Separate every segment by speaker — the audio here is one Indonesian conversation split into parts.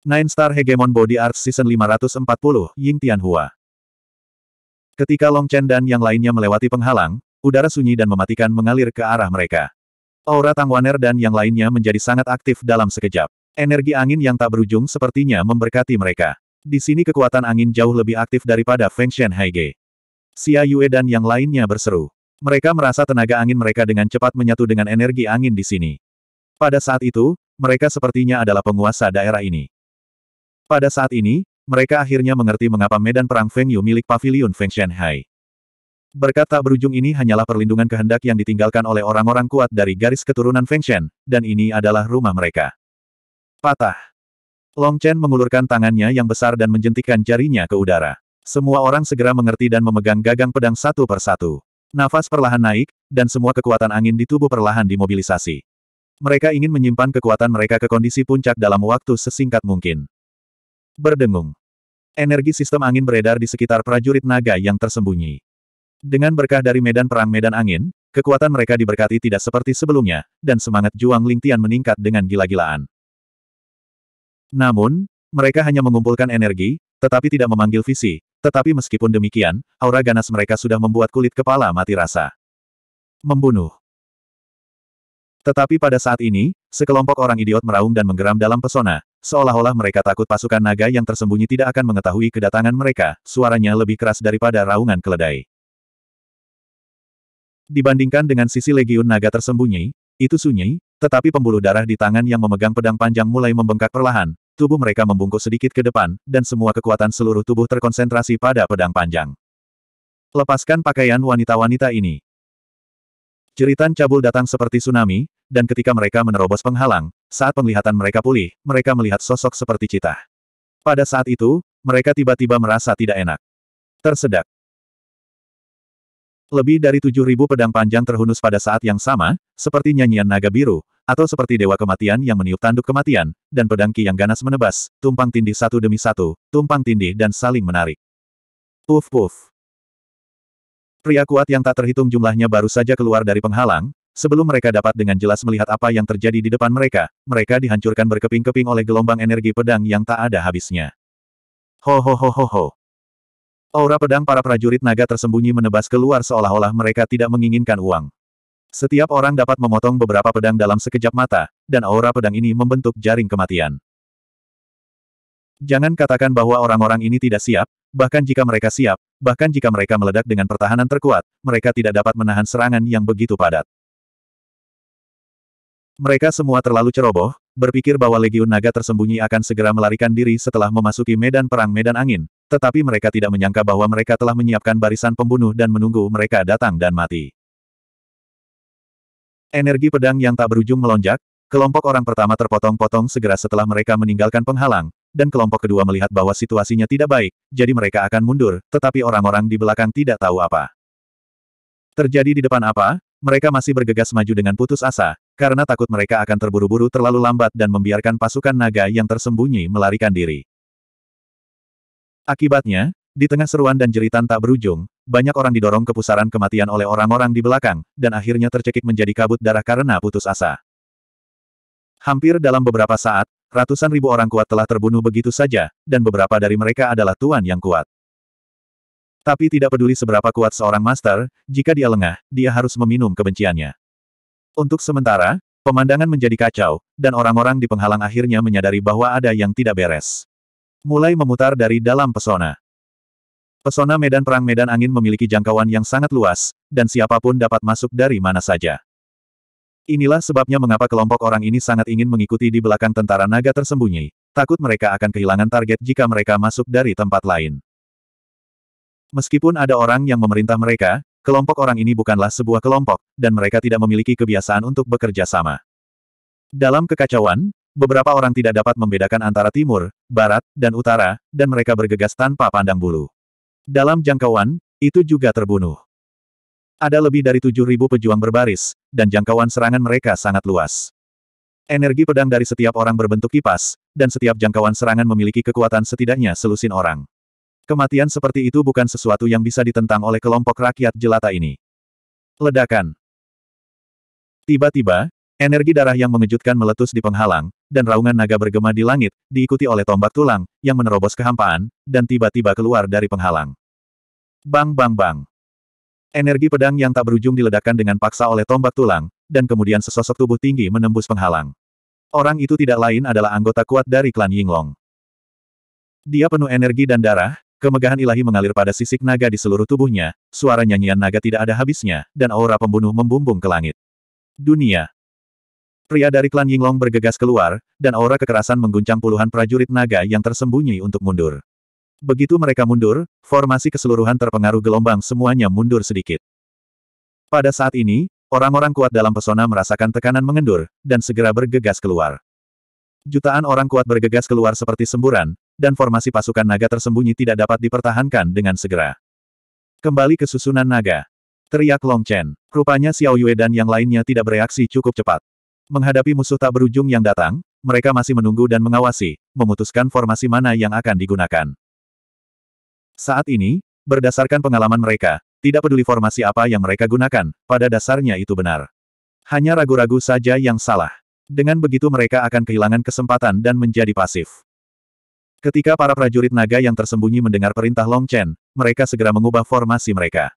Speaker 1: Nine Star Hegemon Body Arts Season 540, Ying Tianhua. Ketika Long Chen dan yang lainnya melewati penghalang, udara sunyi dan mematikan mengalir ke arah mereka. Aura Tang Waner dan yang lainnya menjadi sangat aktif dalam sekejap. Energi angin yang tak berujung sepertinya memberkati mereka. Di sini kekuatan angin jauh lebih aktif daripada Feng Shen Haige. Xia Yue dan yang lainnya berseru. Mereka merasa tenaga angin mereka dengan cepat menyatu dengan energi angin di sini. Pada saat itu, mereka sepertinya adalah penguasa daerah ini. Pada saat ini, mereka akhirnya mengerti mengapa medan perang Feng Yu milik pavilion Feng Shanghai. Berkat tak berujung ini hanyalah perlindungan kehendak yang ditinggalkan oleh orang-orang kuat dari garis keturunan Feng Shen, dan ini adalah rumah mereka. Patah. Long Chen mengulurkan tangannya yang besar dan menjentikan jarinya ke udara. Semua orang segera mengerti dan memegang gagang pedang satu persatu. Nafas perlahan naik, dan semua kekuatan angin di tubuh perlahan dimobilisasi. Mereka ingin menyimpan kekuatan mereka ke kondisi puncak dalam waktu sesingkat mungkin. Berdengung. Energi sistem angin beredar di sekitar prajurit naga yang tersembunyi. Dengan berkah dari medan perang medan angin, kekuatan mereka diberkati tidak seperti sebelumnya, dan semangat Juang Lingtian meningkat dengan gila-gilaan. Namun, mereka hanya mengumpulkan energi, tetapi tidak memanggil visi, tetapi meskipun demikian, aura ganas mereka sudah membuat kulit kepala mati rasa. Membunuh. Tetapi pada saat ini, sekelompok orang idiot meraung dan menggeram dalam pesona, Seolah-olah mereka takut pasukan naga yang tersembunyi tidak akan mengetahui kedatangan mereka, suaranya lebih keras daripada raungan keledai. Dibandingkan dengan sisi legiun naga tersembunyi, itu sunyi, tetapi pembuluh darah di tangan yang memegang pedang panjang mulai membengkak perlahan, tubuh mereka membungkuk sedikit ke depan, dan semua kekuatan seluruh tubuh terkonsentrasi pada pedang panjang. Lepaskan pakaian wanita-wanita ini. Jeritan cabul datang seperti tsunami, dan ketika mereka menerobos penghalang, saat penglihatan mereka pulih, mereka melihat sosok seperti cita. Pada saat itu, mereka tiba-tiba merasa tidak enak. Tersedak. Lebih dari 7.000 pedang panjang terhunus pada saat yang sama, seperti nyanyian naga biru, atau seperti dewa kematian yang meniup tanduk kematian, dan pedang ki yang ganas menebas, tumpang tindih satu demi satu, tumpang tindih dan saling menarik. Puf puf. Pria kuat yang tak terhitung jumlahnya baru saja keluar dari penghalang, sebelum mereka dapat dengan jelas melihat apa yang terjadi di depan mereka, mereka dihancurkan berkeping-keping oleh gelombang energi pedang yang tak ada habisnya. Ho ho ho ho ho. Aura pedang para prajurit naga tersembunyi menebas keluar seolah-olah mereka tidak menginginkan uang. Setiap orang dapat memotong beberapa pedang dalam sekejap mata, dan aura pedang ini membentuk jaring kematian. Jangan katakan bahwa orang-orang ini tidak siap, bahkan jika mereka siap, bahkan jika mereka meledak dengan pertahanan terkuat, mereka tidak dapat menahan serangan yang begitu padat. Mereka semua terlalu ceroboh, berpikir bahwa Legiun Naga tersembunyi akan segera melarikan diri setelah memasuki medan perang medan angin, tetapi mereka tidak menyangka bahwa mereka telah menyiapkan barisan pembunuh dan menunggu mereka datang dan mati. Energi pedang yang tak berujung melonjak, kelompok orang pertama terpotong-potong segera setelah mereka meninggalkan penghalang, dan kelompok kedua melihat bahwa situasinya tidak baik, jadi mereka akan mundur, tetapi orang-orang di belakang tidak tahu apa. Terjadi di depan apa, mereka masih bergegas maju dengan putus asa, karena takut mereka akan terburu-buru terlalu lambat dan membiarkan pasukan naga yang tersembunyi melarikan diri. Akibatnya, di tengah seruan dan jeritan tak berujung, banyak orang didorong ke pusaran kematian oleh orang-orang di belakang, dan akhirnya tercekik menjadi kabut darah karena putus asa. Hampir dalam beberapa saat, Ratusan ribu orang kuat telah terbunuh begitu saja, dan beberapa dari mereka adalah tuan yang kuat. Tapi tidak peduli seberapa kuat seorang master, jika dia lengah, dia harus meminum kebenciannya. Untuk sementara, pemandangan menjadi kacau, dan orang-orang di penghalang akhirnya menyadari bahwa ada yang tidak beres. Mulai memutar dari dalam pesona. Pesona medan perang medan angin memiliki jangkauan yang sangat luas, dan siapapun dapat masuk dari mana saja. Inilah sebabnya mengapa kelompok orang ini sangat ingin mengikuti di belakang tentara naga tersembunyi, takut mereka akan kehilangan target jika mereka masuk dari tempat lain. Meskipun ada orang yang memerintah mereka, kelompok orang ini bukanlah sebuah kelompok, dan mereka tidak memiliki kebiasaan untuk bekerja sama. Dalam kekacauan, beberapa orang tidak dapat membedakan antara timur, barat, dan utara, dan mereka bergegas tanpa pandang bulu. Dalam jangkauan, itu juga terbunuh. Ada lebih dari 7.000 pejuang berbaris, dan jangkauan serangan mereka sangat luas. Energi pedang dari setiap orang berbentuk kipas, dan setiap jangkauan serangan memiliki kekuatan setidaknya selusin orang. Kematian seperti itu bukan sesuatu yang bisa ditentang oleh kelompok rakyat jelata ini. Ledakan. Tiba-tiba, energi darah yang mengejutkan meletus di penghalang, dan raungan naga bergema di langit, diikuti oleh tombak tulang, yang menerobos kehampaan, dan tiba-tiba keluar dari penghalang. Bang bang bang. Energi pedang yang tak berujung diledakkan dengan paksa oleh tombak tulang, dan kemudian sesosok tubuh tinggi menembus penghalang. Orang itu tidak lain adalah anggota kuat dari klan Yinglong. Dia penuh energi dan darah, kemegahan ilahi mengalir pada sisik naga di seluruh tubuhnya, suara nyanyian naga tidak ada habisnya, dan aura pembunuh membumbung ke langit. Dunia. Pria dari klan Yinglong bergegas keluar, dan aura kekerasan mengguncang puluhan prajurit naga yang tersembunyi untuk mundur. Begitu mereka mundur, formasi keseluruhan terpengaruh gelombang semuanya mundur sedikit. Pada saat ini, orang-orang kuat dalam pesona merasakan tekanan mengendur, dan segera bergegas keluar. Jutaan orang kuat bergegas keluar seperti semburan, dan formasi pasukan naga tersembunyi tidak dapat dipertahankan dengan segera. Kembali ke susunan naga. Teriak Long Chen. Rupanya Xiao Yue dan yang lainnya tidak bereaksi cukup cepat. Menghadapi musuh tak berujung yang datang, mereka masih menunggu dan mengawasi, memutuskan formasi mana yang akan digunakan. Saat ini, berdasarkan pengalaman mereka, tidak peduli formasi apa yang mereka gunakan, pada dasarnya itu benar. Hanya ragu-ragu saja yang salah. Dengan begitu mereka akan kehilangan kesempatan dan menjadi pasif. Ketika para prajurit naga yang tersembunyi mendengar perintah Long Chen, mereka segera mengubah formasi mereka.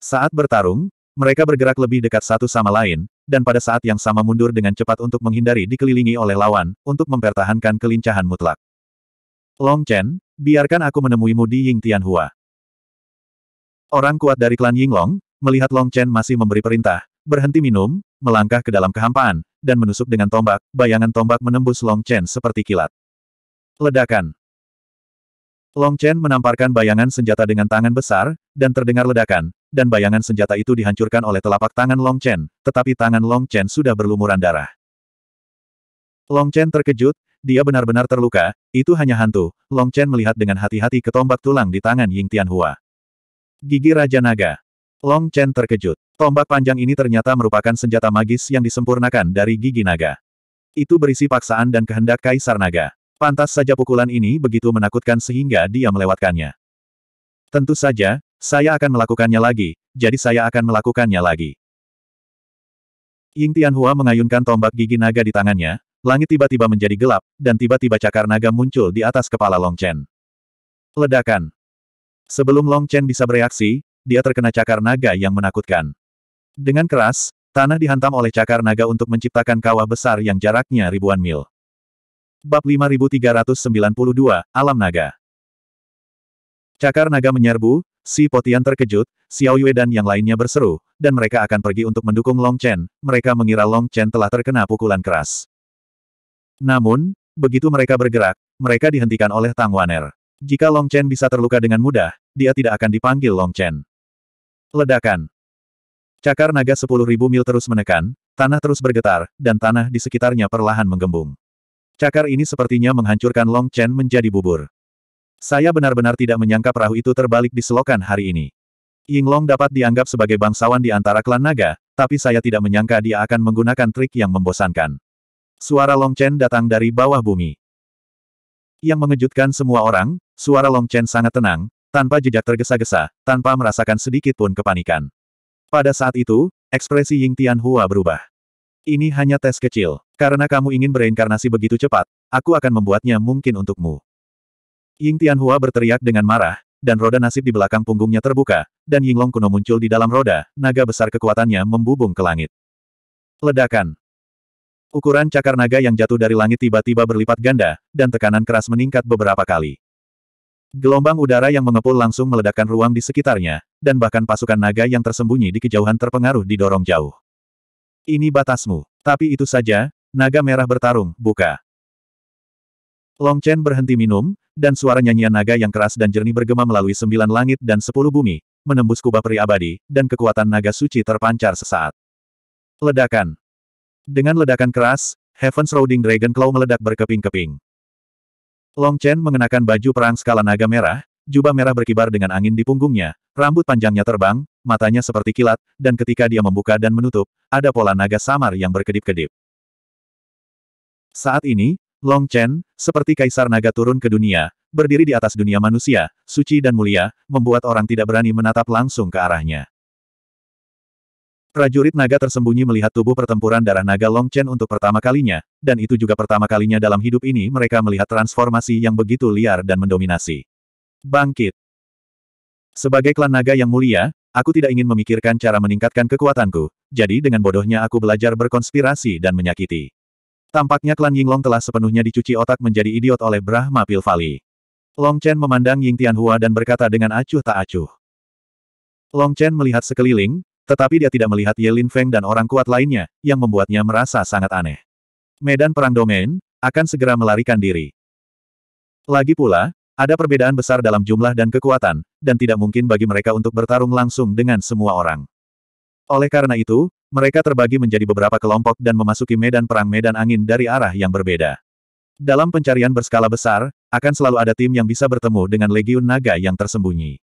Speaker 1: Saat bertarung, mereka bergerak lebih dekat satu sama lain, dan pada saat yang sama mundur dengan cepat untuk menghindari dikelilingi oleh lawan, untuk mempertahankan kelincahan mutlak. Long Chen, biarkan aku menemuimu di Ying Tianhua. Orang kuat dari klan Ying Long melihat Long Chen masih memberi perintah, berhenti minum, melangkah ke dalam kehampaan, dan menusuk dengan tombak, bayangan tombak menembus Long Chen seperti kilat. Ledakan. Long Chen menamparkan bayangan senjata dengan tangan besar, dan terdengar ledakan, dan bayangan senjata itu dihancurkan oleh telapak tangan Long Chen, tetapi tangan Long Chen sudah berlumuran darah. Long Chen terkejut, dia benar-benar terluka, itu hanya hantu. Long Chen melihat dengan hati-hati ke tombak tulang di tangan Ying Tianhua. Gigi Raja Naga. Long Chen terkejut. Tombak panjang ini ternyata merupakan senjata magis yang disempurnakan dari gigi naga. Itu berisi paksaan dan kehendak Kaisar Naga. Pantas saja pukulan ini begitu menakutkan sehingga dia melewatkannya. Tentu saja, saya akan melakukannya lagi, jadi saya akan melakukannya lagi. Ying Tianhua mengayunkan tombak gigi naga di tangannya, Langit tiba-tiba menjadi gelap, dan tiba-tiba cakar naga muncul di atas kepala Long Chen. Ledakan. Sebelum Long Chen bisa bereaksi, dia terkena cakar naga yang menakutkan. Dengan keras, tanah dihantam oleh cakar naga untuk menciptakan kawah besar yang jaraknya ribuan mil. Bab 5392, Alam Naga Cakar naga menyerbu, si Potian terkejut, Xiao Yue dan yang lainnya berseru, dan mereka akan pergi untuk mendukung Long Chen, mereka mengira Long Chen telah terkena pukulan keras. Namun, begitu mereka bergerak, mereka dihentikan oleh Tang Waner. Jika Long Chen bisa terluka dengan mudah, dia tidak akan dipanggil Long Chen. Ledakan. Cakar naga 10.000 mil terus menekan, tanah terus bergetar, dan tanah di sekitarnya perlahan menggembung. Cakar ini sepertinya menghancurkan Long Chen menjadi bubur. Saya benar-benar tidak menyangka perahu itu terbalik di selokan hari ini. Ying Long dapat dianggap sebagai bangsawan di antara klan naga, tapi saya tidak menyangka dia akan menggunakan trik yang membosankan. Suara Long Chen datang dari bawah bumi. Yang mengejutkan semua orang, suara Long Chen sangat tenang, tanpa jejak tergesa-gesa, tanpa merasakan sedikit pun kepanikan. Pada saat itu, ekspresi Ying Tianhua berubah. Ini hanya tes kecil. Karena kamu ingin bereinkarnasi begitu cepat, aku akan membuatnya mungkin untukmu. Ying Tianhua berteriak dengan marah, dan roda nasib di belakang punggungnya terbuka, dan Ying Long kuno muncul di dalam roda, naga besar kekuatannya membubung ke langit. Ledakan. Ukuran cakar naga yang jatuh dari langit tiba-tiba berlipat ganda, dan tekanan keras meningkat beberapa kali. Gelombang udara yang mengepul langsung meledakkan ruang di sekitarnya, dan bahkan pasukan naga yang tersembunyi di kejauhan terpengaruh didorong jauh. Ini batasmu. Tapi itu saja, naga merah bertarung, buka. Long Chen berhenti minum, dan suara nyanyian naga yang keras dan jernih bergema melalui sembilan langit dan sepuluh bumi, menembus kubah peri abadi, dan kekuatan naga suci terpancar sesaat. Ledakan. Dengan ledakan keras, Heaven's Roading Dragon Claw meledak berkeping-keping. Long Chen mengenakan baju perang skala naga merah, jubah merah berkibar dengan angin di punggungnya, rambut panjangnya terbang, matanya seperti kilat, dan ketika dia membuka dan menutup, ada pola naga samar yang berkedip-kedip. Saat ini, Long Chen, seperti kaisar naga turun ke dunia, berdiri di atas dunia manusia, suci dan mulia, membuat orang tidak berani menatap langsung ke arahnya. Prajurit naga tersembunyi melihat tubuh pertempuran darah naga Long Chen untuk pertama kalinya, dan itu juga pertama kalinya dalam hidup ini mereka melihat transformasi yang begitu liar dan mendominasi. Bangkit! Sebagai klan naga yang mulia, aku tidak ingin memikirkan cara meningkatkan kekuatanku, jadi dengan bodohnya aku belajar berkonspirasi dan menyakiti. Tampaknya klan Yinglong telah sepenuhnya dicuci otak menjadi idiot oleh Brahma Pilvali. Long Chen memandang Ying Tianhua dan berkata dengan acuh tak acuh. Long Chen melihat sekeliling, tetapi dia tidak melihat Yelin Feng dan orang kuat lainnya, yang membuatnya merasa sangat aneh. Medan perang domain, akan segera melarikan diri. Lagi pula, ada perbedaan besar dalam jumlah dan kekuatan, dan tidak mungkin bagi mereka untuk bertarung langsung dengan semua orang. Oleh karena itu, mereka terbagi menjadi beberapa kelompok dan memasuki medan perang medan angin dari arah yang berbeda. Dalam pencarian berskala besar, akan selalu ada tim yang bisa bertemu dengan Legiun Naga yang tersembunyi.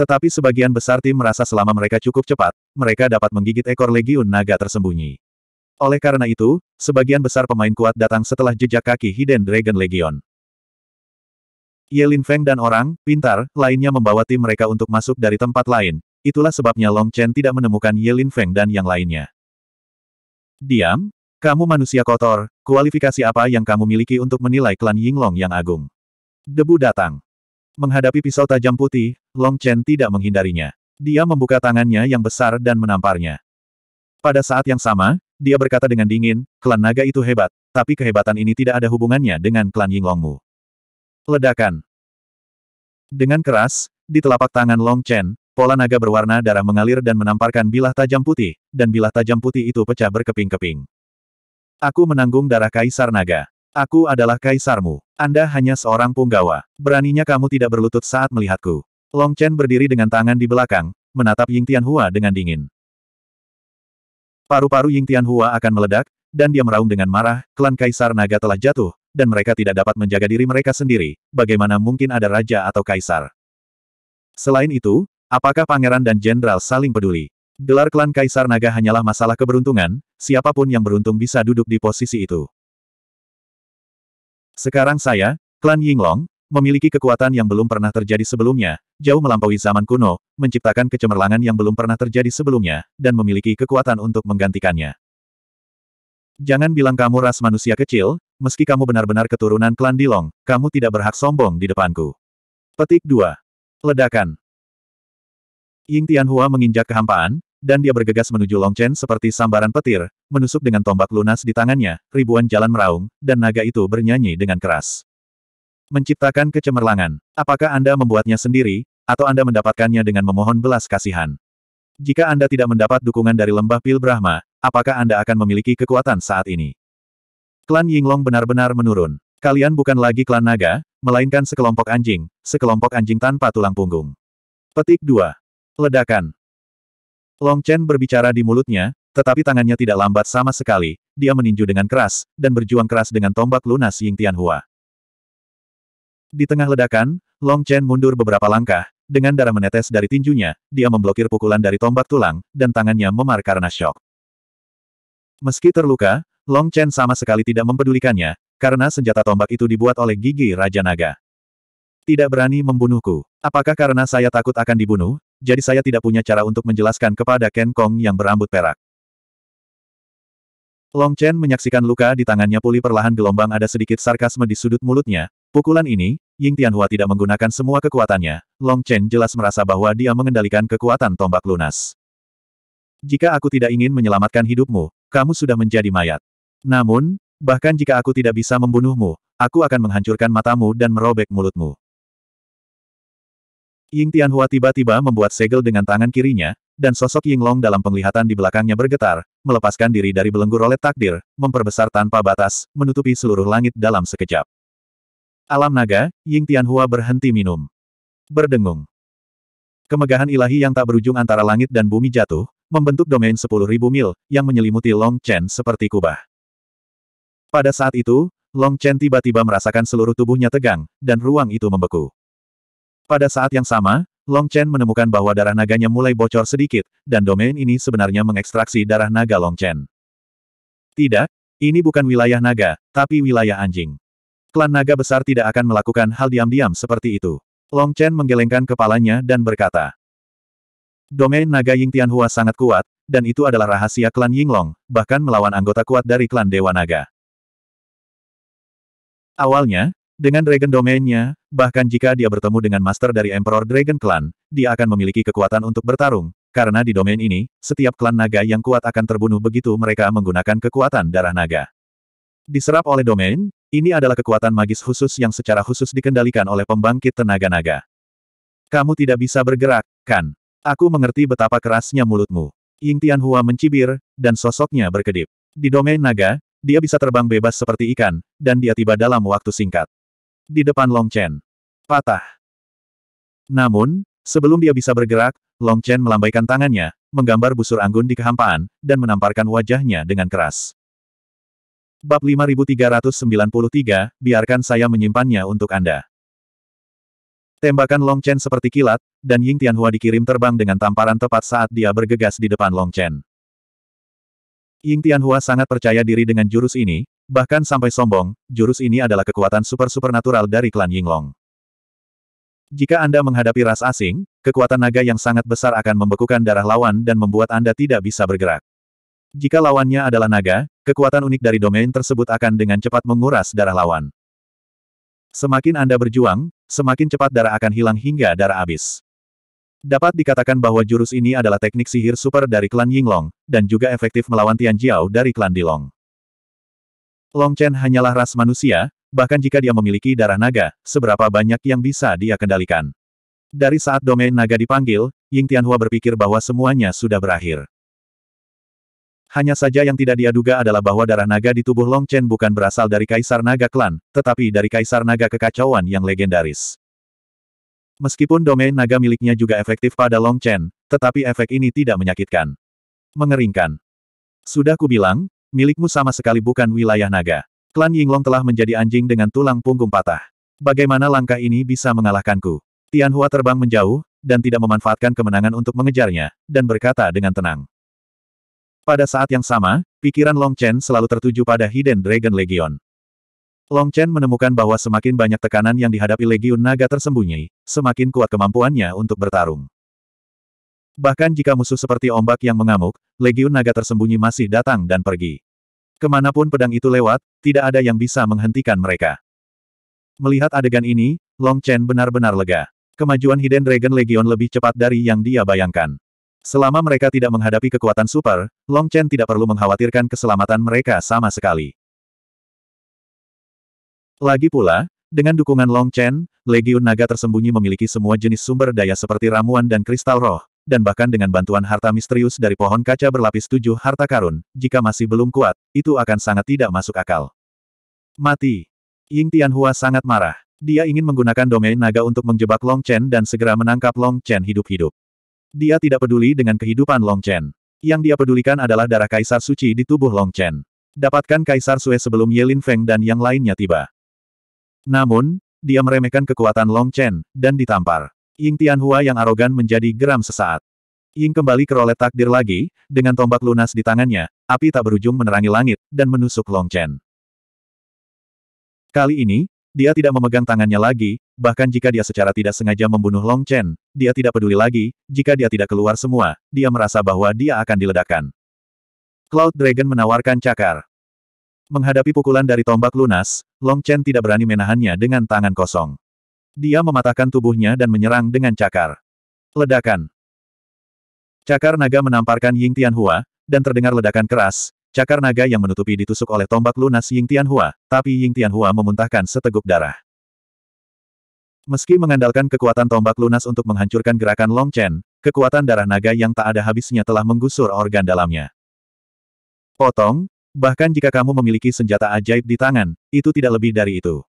Speaker 1: Tetapi sebagian besar tim merasa selama mereka cukup cepat, mereka dapat menggigit ekor legiun naga tersembunyi. Oleh karena itu, sebagian besar pemain kuat datang setelah jejak kaki Hidden Dragon Legion. Yelin Feng dan orang, pintar, lainnya membawa tim mereka untuk masuk dari tempat lain, itulah sebabnya Long Chen tidak menemukan Yelin Feng dan yang lainnya. Diam, kamu manusia kotor, kualifikasi apa yang kamu miliki untuk menilai klan Ying Long yang agung? Debu datang. Menghadapi pisau tajam putih, Long Chen tidak menghindarinya. Dia membuka tangannya yang besar dan menamparnya. Pada saat yang sama, dia berkata dengan dingin, klan naga itu hebat, tapi kehebatan ini tidak ada hubungannya dengan klan Yinglongmu. Ledakan. Dengan keras, di telapak tangan Long Chen, pola naga berwarna darah mengalir dan menamparkan bilah tajam putih, dan bilah tajam putih itu pecah berkeping-keping. Aku menanggung darah kaisar naga. Aku adalah kaisarmu. Anda hanya seorang punggawa. Beraninya kamu tidak berlutut saat melihatku. Long Chen berdiri dengan tangan di belakang, menatap Ying Tianhua dengan dingin. Paru-paru Ying Tianhua akan meledak, dan dia meraung dengan marah, klan Kaisar Naga telah jatuh, dan mereka tidak dapat menjaga diri mereka sendiri, bagaimana mungkin ada raja atau kaisar. Selain itu, apakah pangeran dan jenderal saling peduli? Gelar klan Kaisar Naga hanyalah masalah keberuntungan, siapapun yang beruntung bisa duduk di posisi itu. Sekarang saya, klan Yinglong, memiliki kekuatan yang belum pernah terjadi sebelumnya, jauh melampaui zaman kuno, menciptakan kecemerlangan yang belum pernah terjadi sebelumnya, dan memiliki kekuatan untuk menggantikannya. Jangan bilang kamu ras manusia kecil, meski kamu benar-benar keturunan klan Dilong, kamu tidak berhak sombong di depanku. Petik 2. Ledakan. Ying Tianhua menginjak kehampaan, dan dia bergegas menuju Long Chen seperti sambaran petir, menusuk dengan tombak lunas di tangannya, ribuan jalan meraung, dan naga itu bernyanyi dengan keras. Menciptakan kecemerlangan. Apakah Anda membuatnya sendiri, atau Anda mendapatkannya dengan memohon belas kasihan? Jika Anda tidak mendapat dukungan dari lembah Pil Brahma, apakah Anda akan memiliki kekuatan saat ini? Klan Yinglong benar-benar menurun. Kalian bukan lagi klan naga, melainkan sekelompok anjing, sekelompok anjing tanpa tulang punggung. Petik 2. Ledakan. Long Chen berbicara di mulutnya, tetapi tangannya tidak lambat sama sekali, dia meninju dengan keras, dan berjuang keras dengan tombak lunas Ying Tianhua. Di tengah ledakan, Long Chen mundur beberapa langkah, dengan darah menetes dari tinjunya, dia memblokir pukulan dari tombak tulang, dan tangannya memar karena shock. Meski terluka, Long Chen sama sekali tidak mempedulikannya, karena senjata tombak itu dibuat oleh gigi Raja Naga. Tidak berani membunuhku. Apakah karena saya takut akan dibunuh, jadi saya tidak punya cara untuk menjelaskan kepada Ken Kong yang berambut perak. Long Chen menyaksikan luka di tangannya pulih perlahan gelombang ada sedikit sarkasme di sudut mulutnya, Pukulan ini, Ying Tianhua tidak menggunakan semua kekuatannya, Long Chen jelas merasa bahwa dia mengendalikan kekuatan tombak lunas. Jika aku tidak ingin menyelamatkan hidupmu, kamu sudah menjadi mayat. Namun, bahkan jika aku tidak bisa membunuhmu, aku akan menghancurkan matamu dan merobek mulutmu. Ying Tianhua tiba-tiba membuat segel dengan tangan kirinya, dan sosok Ying Long dalam penglihatan di belakangnya bergetar, melepaskan diri dari belenggu rolet takdir, memperbesar tanpa batas, menutupi seluruh langit dalam sekejap. Alam naga, Ying Tianhua berhenti minum. Berdengung. Kemegahan ilahi yang tak berujung antara langit dan bumi jatuh, membentuk domain 10.000 mil, yang menyelimuti Long Chen seperti kubah. Pada saat itu, Long Chen tiba-tiba merasakan seluruh tubuhnya tegang, dan ruang itu membeku. Pada saat yang sama, Long Chen menemukan bahwa darah naganya mulai bocor sedikit, dan domain ini sebenarnya mengekstraksi darah naga Long Chen. Tidak, ini bukan wilayah naga, tapi wilayah anjing. Klan naga besar tidak akan melakukan hal diam-diam seperti itu. Long Chen menggelengkan kepalanya dan berkata. Domain naga Ying Tianhua sangat kuat, dan itu adalah rahasia klan Ying Long. bahkan melawan anggota kuat dari klan Dewa Naga. Awalnya, dengan Dragon Domainnya, bahkan jika dia bertemu dengan Master dari Emperor Dragon Clan, dia akan memiliki kekuatan untuk bertarung, karena di domain ini, setiap klan naga yang kuat akan terbunuh begitu mereka menggunakan kekuatan darah naga. Diserap oleh domain, ini adalah kekuatan magis khusus yang secara khusus dikendalikan oleh pembangkit tenaga naga. Kamu tidak bisa bergerak, kan? Aku mengerti betapa kerasnya mulutmu. Ying Tianhua mencibir, dan sosoknya berkedip. Di domain naga, dia bisa terbang bebas seperti ikan, dan dia tiba dalam waktu singkat. Di depan Long Chen. Patah. Namun, sebelum dia bisa bergerak, Long Chen melambaikan tangannya, menggambar busur anggun di kehampaan, dan menamparkan wajahnya dengan keras. Bab 5393, biarkan saya menyimpannya untuk Anda. Tembakan Long Chen seperti kilat, dan Ying Tianhua dikirim terbang dengan tamparan tepat saat dia bergegas di depan Long Chen. Ying Tianhua sangat percaya diri dengan jurus ini, bahkan sampai sombong, jurus ini adalah kekuatan super-supernatural dari klan Ying Long. Jika Anda menghadapi ras asing, kekuatan naga yang sangat besar akan membekukan darah lawan dan membuat Anda tidak bisa bergerak. Jika lawannya adalah naga, kekuatan unik dari domain tersebut akan dengan cepat menguras darah lawan. Semakin Anda berjuang, semakin cepat darah akan hilang hingga darah habis. Dapat dikatakan bahwa jurus ini adalah teknik sihir super dari klan Yinglong, dan juga efektif melawan Tian Jiao dari klan Dilong. Long Chen hanyalah ras manusia, bahkan jika dia memiliki darah naga, seberapa banyak yang bisa dia kendalikan. Dari saat domain naga dipanggil, Ying Tianhua berpikir bahwa semuanya sudah berakhir. Hanya saja yang tidak dia duga adalah bahwa darah naga di tubuh Long Chen bukan berasal dari Kaisar Naga Klan, tetapi dari Kaisar Naga Kekacauan yang legendaris. Meskipun domain naga miliknya juga efektif pada Long Chen, tetapi efek ini tidak menyakitkan. Mengeringkan. Sudah kubilang, milikmu sama sekali bukan wilayah naga. Klan Yinglong telah menjadi anjing dengan tulang punggung patah. Bagaimana langkah ini bisa mengalahkanku? Tianhua terbang menjauh, dan tidak memanfaatkan kemenangan untuk mengejarnya, dan berkata dengan tenang. Pada saat yang sama, pikiran Long Chen selalu tertuju pada Hidden Dragon Legion. Long Chen menemukan bahwa semakin banyak tekanan yang dihadapi Legion Naga tersembunyi, semakin kuat kemampuannya untuk bertarung. Bahkan jika musuh seperti ombak yang mengamuk, Legion Naga tersembunyi masih datang dan pergi. Kemanapun pedang itu lewat, tidak ada yang bisa menghentikan mereka. Melihat adegan ini, Long Chen benar-benar lega. Kemajuan Hidden Dragon Legion lebih cepat dari yang dia bayangkan. Selama mereka tidak menghadapi kekuatan super, Long Chen tidak perlu mengkhawatirkan keselamatan mereka sama sekali. Lagi pula, dengan dukungan Long Chen, Legiun Naga tersembunyi memiliki semua jenis sumber daya seperti ramuan dan kristal roh, dan bahkan dengan bantuan harta misterius dari pohon kaca berlapis tujuh harta karun, jika masih belum kuat, itu akan sangat tidak masuk akal. Mati. Ying Tianhua sangat marah. Dia ingin menggunakan domain naga untuk menjebak Long Chen dan segera menangkap Long Chen hidup-hidup. Dia tidak peduli dengan kehidupan Long Chen. Yang dia pedulikan adalah darah kaisar suci di tubuh Long Chen. Dapatkan kaisar Sue sebelum Yelin Feng dan yang lainnya tiba. Namun, dia meremehkan kekuatan Long Chen, dan ditampar. Ying Tianhua yang arogan menjadi geram sesaat. Ying kembali ke rolet takdir lagi, dengan tombak lunas di tangannya, api tak berujung menerangi langit, dan menusuk Long Chen. Kali ini, dia tidak memegang tangannya lagi, bahkan jika dia secara tidak sengaja membunuh Long Chen, dia tidak peduli lagi, jika dia tidak keluar semua, dia merasa bahwa dia akan diledakkan. Cloud Dragon menawarkan cakar. Menghadapi pukulan dari tombak lunas, Long Chen tidak berani menahannya dengan tangan kosong. Dia mematahkan tubuhnya dan menyerang dengan cakar. Ledakan. Cakar naga menamparkan Ying Tianhua, dan terdengar ledakan keras, Cakar naga yang menutupi ditusuk oleh tombak lunas Ying Tianhua, tapi Ying Tianhua memuntahkan seteguk darah. Meski mengandalkan kekuatan tombak lunas untuk menghancurkan gerakan Long Chen, kekuatan darah naga yang tak ada habisnya telah menggusur organ dalamnya. Potong, bahkan jika kamu memiliki senjata ajaib di tangan, itu tidak lebih dari itu.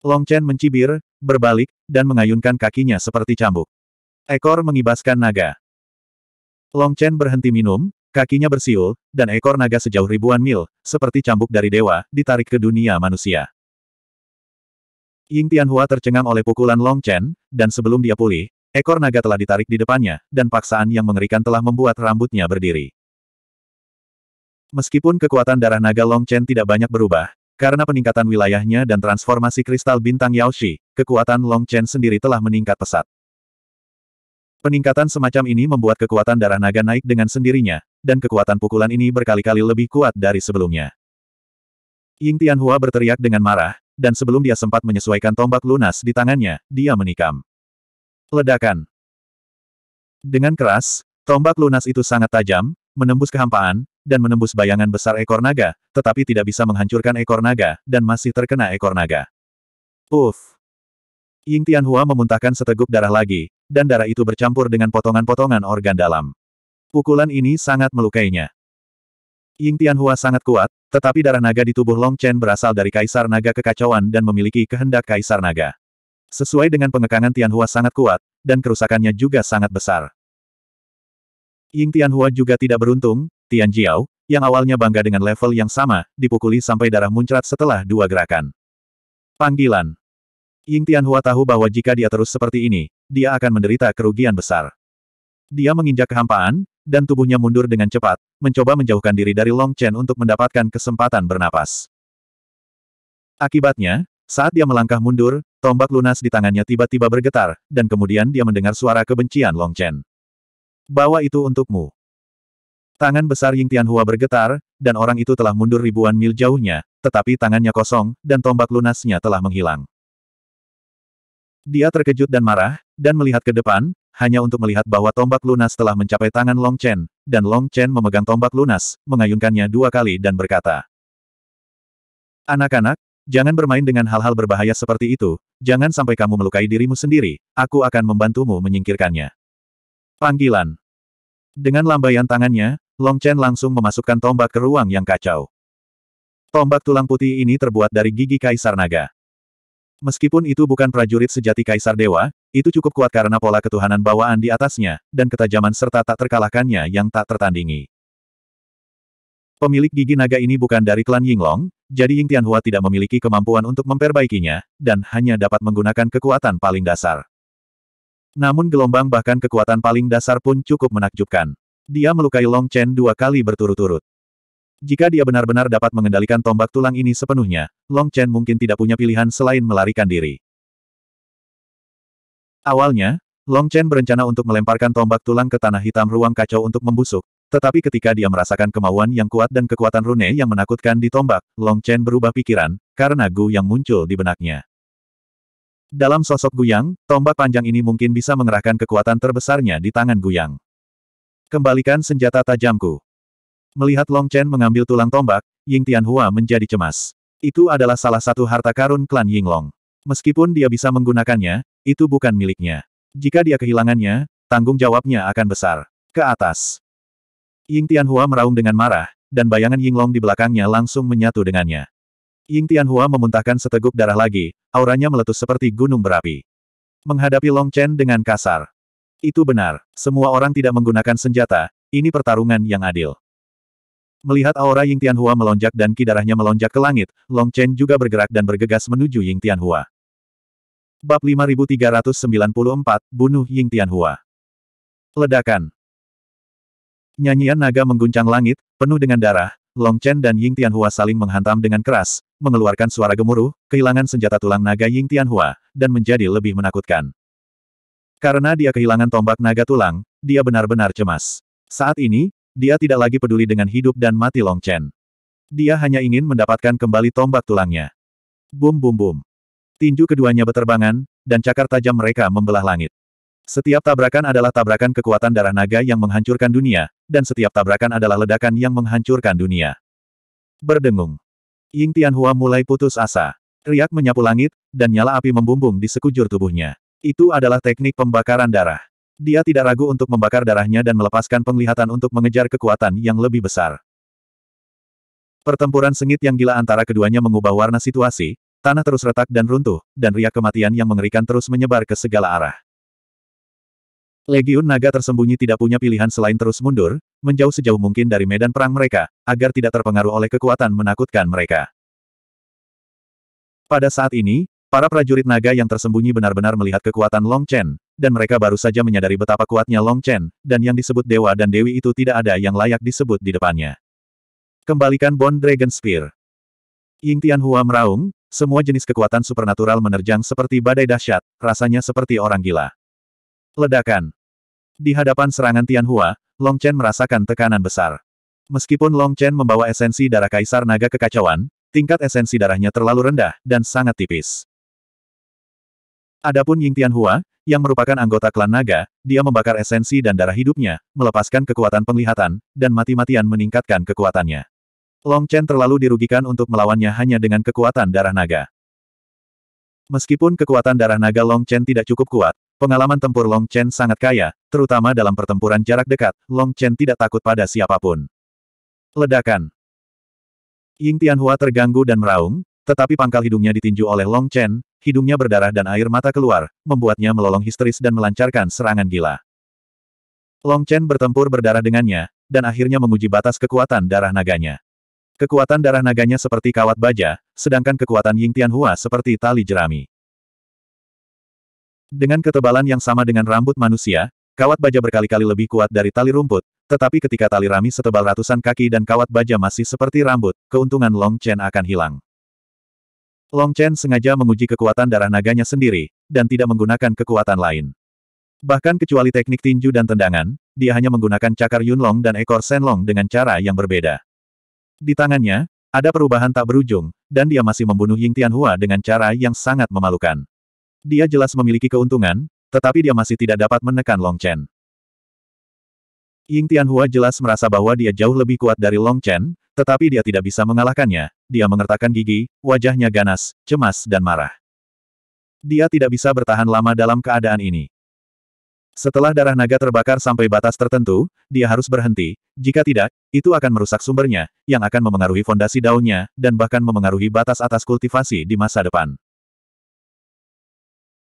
Speaker 1: Long Chen mencibir, berbalik, dan mengayunkan kakinya seperti cambuk. Ekor mengibaskan naga. Long Chen berhenti minum, Kakinya bersiul, dan ekor naga sejauh ribuan mil, seperti cambuk dari dewa, ditarik ke dunia manusia. Ying Tianhua tercengang oleh pukulan Long Chen, dan sebelum dia pulih, ekor naga telah ditarik di depannya, dan paksaan yang mengerikan telah membuat rambutnya berdiri. Meskipun kekuatan darah naga Long Chen tidak banyak berubah, karena peningkatan wilayahnya dan transformasi kristal bintang Yaoshi, kekuatan Long Chen sendiri telah meningkat pesat. Peningkatan semacam ini membuat kekuatan darah naga naik dengan sendirinya, dan kekuatan pukulan ini berkali-kali lebih kuat dari sebelumnya. Ying Tianhua berteriak dengan marah, dan sebelum dia sempat menyesuaikan tombak lunas di tangannya, dia menikam. Ledakan. Dengan keras, tombak lunas itu sangat tajam, menembus kehampaan, dan menembus bayangan besar ekor naga, tetapi tidak bisa menghancurkan ekor naga, dan masih terkena ekor naga. Uff. Ying Tianhua memuntahkan seteguk darah lagi, dan darah itu bercampur dengan potongan-potongan organ dalam. Pukulan ini sangat melukainya. Ying Tianhua sangat kuat, tetapi darah naga di tubuh Long Chen berasal dari kaisar naga kekacauan dan memiliki kehendak kaisar naga. Sesuai dengan pengekangan Tianhua sangat kuat, dan kerusakannya juga sangat besar. Ying Tianhua juga tidak beruntung, Tian Jiao, yang awalnya bangga dengan level yang sama, dipukuli sampai darah muncrat setelah dua gerakan. Panggilan Ying Tianhua tahu bahwa jika dia terus seperti ini, dia akan menderita kerugian besar. Dia menginjak kehampaan, dan tubuhnya mundur dengan cepat, mencoba menjauhkan diri dari Long Chen untuk mendapatkan kesempatan bernapas. Akibatnya, saat dia melangkah mundur, tombak lunas di tangannya tiba-tiba bergetar, dan kemudian dia mendengar suara kebencian Long Chen. Bawa itu untukmu. Tangan besar Ying Tianhua bergetar, dan orang itu telah mundur ribuan mil jauhnya, tetapi tangannya kosong, dan tombak lunasnya telah menghilang. Dia terkejut dan marah, dan melihat ke depan, hanya untuk melihat bahwa tombak lunas telah mencapai tangan Long Chen, dan Long Chen memegang tombak lunas, mengayunkannya dua kali dan berkata, Anak-anak, jangan bermain dengan hal-hal berbahaya seperti itu, jangan sampai kamu melukai dirimu sendiri, aku akan membantumu menyingkirkannya. Panggilan Dengan lambaian tangannya, Long Chen langsung memasukkan tombak ke ruang yang kacau. Tombak tulang putih ini terbuat dari gigi kaisar naga. Meskipun itu bukan prajurit sejati kaisar dewa, itu cukup kuat karena pola ketuhanan bawaan di atasnya, dan ketajaman serta tak terkalahkannya yang tak tertandingi. Pemilik gigi naga ini bukan dari klan Yinglong, jadi Ying Tianhua tidak memiliki kemampuan untuk memperbaikinya, dan hanya dapat menggunakan kekuatan paling dasar. Namun gelombang bahkan kekuatan paling dasar pun cukup menakjubkan. Dia melukai Long Chen dua kali berturut-turut. Jika dia benar-benar dapat mengendalikan tombak tulang ini sepenuhnya, Long Chen mungkin tidak punya pilihan selain melarikan diri. Awalnya, Long Chen berencana untuk melemparkan tombak tulang ke tanah hitam ruang kacau untuk membusuk, tetapi ketika dia merasakan kemauan yang kuat dan kekuatan rune yang menakutkan di tombak, Long Chen berubah pikiran, karena Gu yang muncul di benaknya. Dalam sosok Gu Yang, tombak panjang ini mungkin bisa mengerahkan kekuatan terbesarnya di tangan Gu Yang. Kembalikan senjata tajamku. Melihat Long Chen mengambil tulang tombak, Ying Tianhua menjadi cemas. Itu adalah salah satu harta karun klan Ying Long. Meskipun dia bisa menggunakannya, itu bukan miliknya. Jika dia kehilangannya, tanggung jawabnya akan besar. Ke atas. Ying Tianhua meraung dengan marah, dan bayangan Ying Long di belakangnya langsung menyatu dengannya. Ying Tianhua memuntahkan seteguk darah lagi, auranya meletus seperti gunung berapi. Menghadapi Long Chen dengan kasar. Itu benar, semua orang tidak menggunakan senjata, ini pertarungan yang adil. Melihat aura Ying Tianhua melonjak dan ki darahnya melonjak ke langit, Long Chen juga bergerak dan bergegas menuju Ying Tianhua. Bab 5394, Bunuh Ying Tianhua. Ledakan. Nyanyian naga mengguncang langit, penuh dengan darah, Long Chen dan Ying Tianhua saling menghantam dengan keras, mengeluarkan suara gemuruh, kehilangan senjata tulang naga Ying Tianhua, dan menjadi lebih menakutkan. Karena dia kehilangan tombak naga tulang, dia benar-benar cemas. Saat ini, dia tidak lagi peduli dengan hidup dan mati Long Chen. Dia hanya ingin mendapatkan kembali tombak tulangnya. Bum bum bum. Tinju keduanya berterbangan, dan cakar tajam mereka membelah langit. Setiap tabrakan adalah tabrakan kekuatan darah naga yang menghancurkan dunia, dan setiap tabrakan adalah ledakan yang menghancurkan dunia. Berdengung. Ying Tianhua mulai putus asa. Riak menyapu langit, dan nyala api membumbung di sekujur tubuhnya. Itu adalah teknik pembakaran darah. Dia tidak ragu untuk membakar darahnya dan melepaskan penglihatan untuk mengejar kekuatan yang lebih besar. Pertempuran sengit yang gila antara keduanya mengubah warna situasi, tanah terus retak dan runtuh, dan riak kematian yang mengerikan terus menyebar ke segala arah. Legiun naga tersembunyi tidak punya pilihan selain terus mundur, menjauh sejauh mungkin dari medan perang mereka, agar tidak terpengaruh oleh kekuatan menakutkan mereka. Pada saat ini, para prajurit naga yang tersembunyi benar-benar melihat kekuatan Long Chen, dan mereka baru saja menyadari betapa kuatnya Long Chen, dan yang disebut dewa dan dewi itu tidak ada yang layak disebut di depannya. Kembalikan Bond Dragon Spear. Ying Tianhua meraung, semua jenis kekuatan supernatural menerjang seperti badai dahsyat, rasanya seperti orang gila. Ledakan. Di hadapan serangan Tianhua, Long Chen merasakan tekanan besar. Meskipun Long Chen membawa esensi darah kaisar naga kekacauan, tingkat esensi darahnya terlalu rendah, dan sangat tipis. Adapun Ying Tianhua, yang merupakan anggota klan naga, dia membakar esensi dan darah hidupnya, melepaskan kekuatan penglihatan, dan mati-matian meningkatkan kekuatannya. Long Chen terlalu dirugikan untuk melawannya hanya dengan kekuatan darah naga. Meskipun kekuatan darah naga Long Chen tidak cukup kuat, pengalaman tempur Long Chen sangat kaya, terutama dalam pertempuran jarak dekat, Long Chen tidak takut pada siapapun. Ledakan Ying Tianhua terganggu dan meraung, tetapi pangkal hidungnya ditinju oleh Long Chen, hidungnya berdarah dan air mata keluar, membuatnya melolong histeris dan melancarkan serangan gila. Long Chen bertempur berdarah dengannya, dan akhirnya menguji batas kekuatan darah naganya. Kekuatan darah naganya seperti kawat baja, sedangkan kekuatan Ying Tian Hua seperti tali jerami. Dengan ketebalan yang sama dengan rambut manusia, kawat baja berkali-kali lebih kuat dari tali rumput, tetapi ketika tali rami setebal ratusan kaki dan kawat baja masih seperti rambut, keuntungan Long Chen akan hilang. Long Chen sengaja menguji kekuatan darah naganya sendiri, dan tidak menggunakan kekuatan lain. Bahkan kecuali teknik tinju dan tendangan, dia hanya menggunakan cakar Yunlong dan ekor Senlong dengan cara yang berbeda. Di tangannya, ada perubahan tak berujung, dan dia masih membunuh Ying Tianhua dengan cara yang sangat memalukan. Dia jelas memiliki keuntungan, tetapi dia masih tidak dapat menekan Long Chen. Ying Tianhua jelas merasa bahwa dia jauh lebih kuat dari Long Chen, tetapi dia tidak bisa mengalahkannya, dia mengertakkan gigi, wajahnya ganas, cemas dan marah. Dia tidak bisa bertahan lama dalam keadaan ini. Setelah darah naga terbakar sampai batas tertentu, dia harus berhenti, jika tidak, itu akan merusak sumbernya, yang akan memengaruhi fondasi daunnya, dan bahkan memengaruhi batas atas kultivasi di masa depan.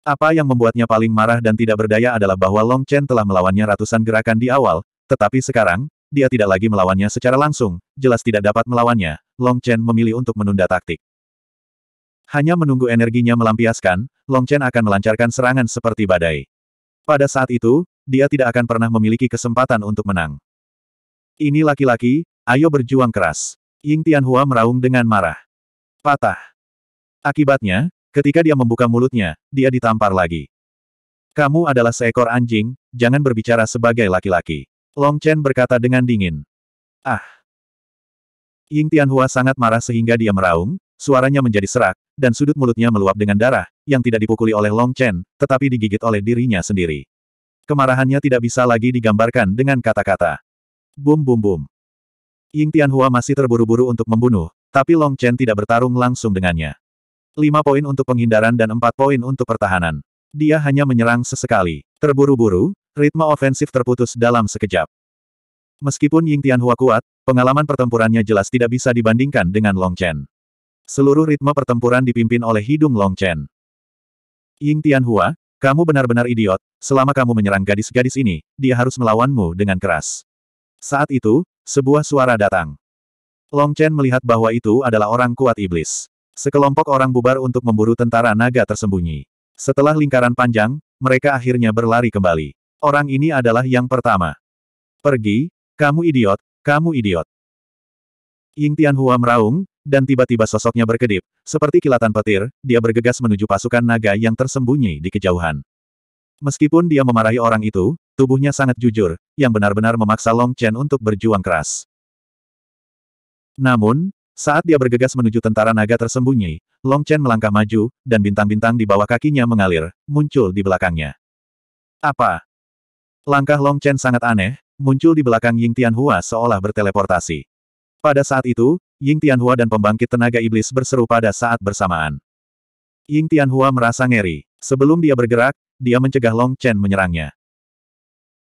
Speaker 1: Apa yang membuatnya paling marah dan tidak berdaya adalah bahwa Long Chen telah melawannya ratusan gerakan di awal, tetapi sekarang, dia tidak lagi melawannya secara langsung, jelas tidak dapat melawannya, Long Chen memilih untuk menunda taktik. Hanya menunggu energinya melampiaskan, Long Chen akan melancarkan serangan seperti badai. Pada saat itu, dia tidak akan pernah memiliki kesempatan untuk menang. Ini laki-laki, ayo berjuang keras. Ying Tianhua meraung dengan marah. Patah. Akibatnya, ketika dia membuka mulutnya, dia ditampar lagi. Kamu adalah seekor anjing, jangan berbicara sebagai laki-laki. Long Chen berkata dengan dingin. Ah! Ying Tianhua sangat marah sehingga dia meraung, suaranya menjadi serak, dan sudut mulutnya meluap dengan darah, yang tidak dipukuli oleh Long Chen, tetapi digigit oleh dirinya sendiri. Kemarahannya tidak bisa lagi digambarkan dengan kata-kata. Bum bum bum. Ying Tianhua masih terburu-buru untuk membunuh, tapi Long Chen tidak bertarung langsung dengannya. Lima poin untuk penghindaran dan empat poin untuk pertahanan. Dia hanya menyerang sesekali. Terburu-buru, ritme ofensif terputus dalam sekejap. Meskipun Ying Tianhua kuat, pengalaman pertempurannya jelas tidak bisa dibandingkan dengan Long Chen. Seluruh ritme pertempuran dipimpin oleh hidung Long Chen. Ying Tianhua, kamu benar-benar idiot, selama kamu menyerang gadis-gadis ini, dia harus melawanmu dengan keras. Saat itu, sebuah suara datang. Long Chen melihat bahwa itu adalah orang kuat iblis. Sekelompok orang bubar untuk memburu tentara naga tersembunyi. Setelah lingkaran panjang, mereka akhirnya berlari kembali. Orang ini adalah yang pertama. Pergi, kamu idiot, kamu idiot. Ying Tianhua meraung, dan tiba-tiba sosoknya berkedip. Seperti kilatan petir, dia bergegas menuju pasukan naga yang tersembunyi di kejauhan. Meskipun dia memarahi orang itu, tubuhnya sangat jujur, yang benar-benar memaksa Long Chen untuk berjuang keras. Namun, saat dia bergegas menuju tentara naga tersembunyi, Long Chen melangkah maju, dan bintang-bintang di bawah kakinya mengalir, muncul di belakangnya. Apa? Langkah Long Chen sangat aneh, muncul di belakang Ying Tianhua seolah berteleportasi. Pada saat itu, Ying Tianhua dan pembangkit tenaga iblis berseru pada saat bersamaan. Ying Tianhua merasa ngeri. Sebelum dia bergerak, dia mencegah Long Chen menyerangnya.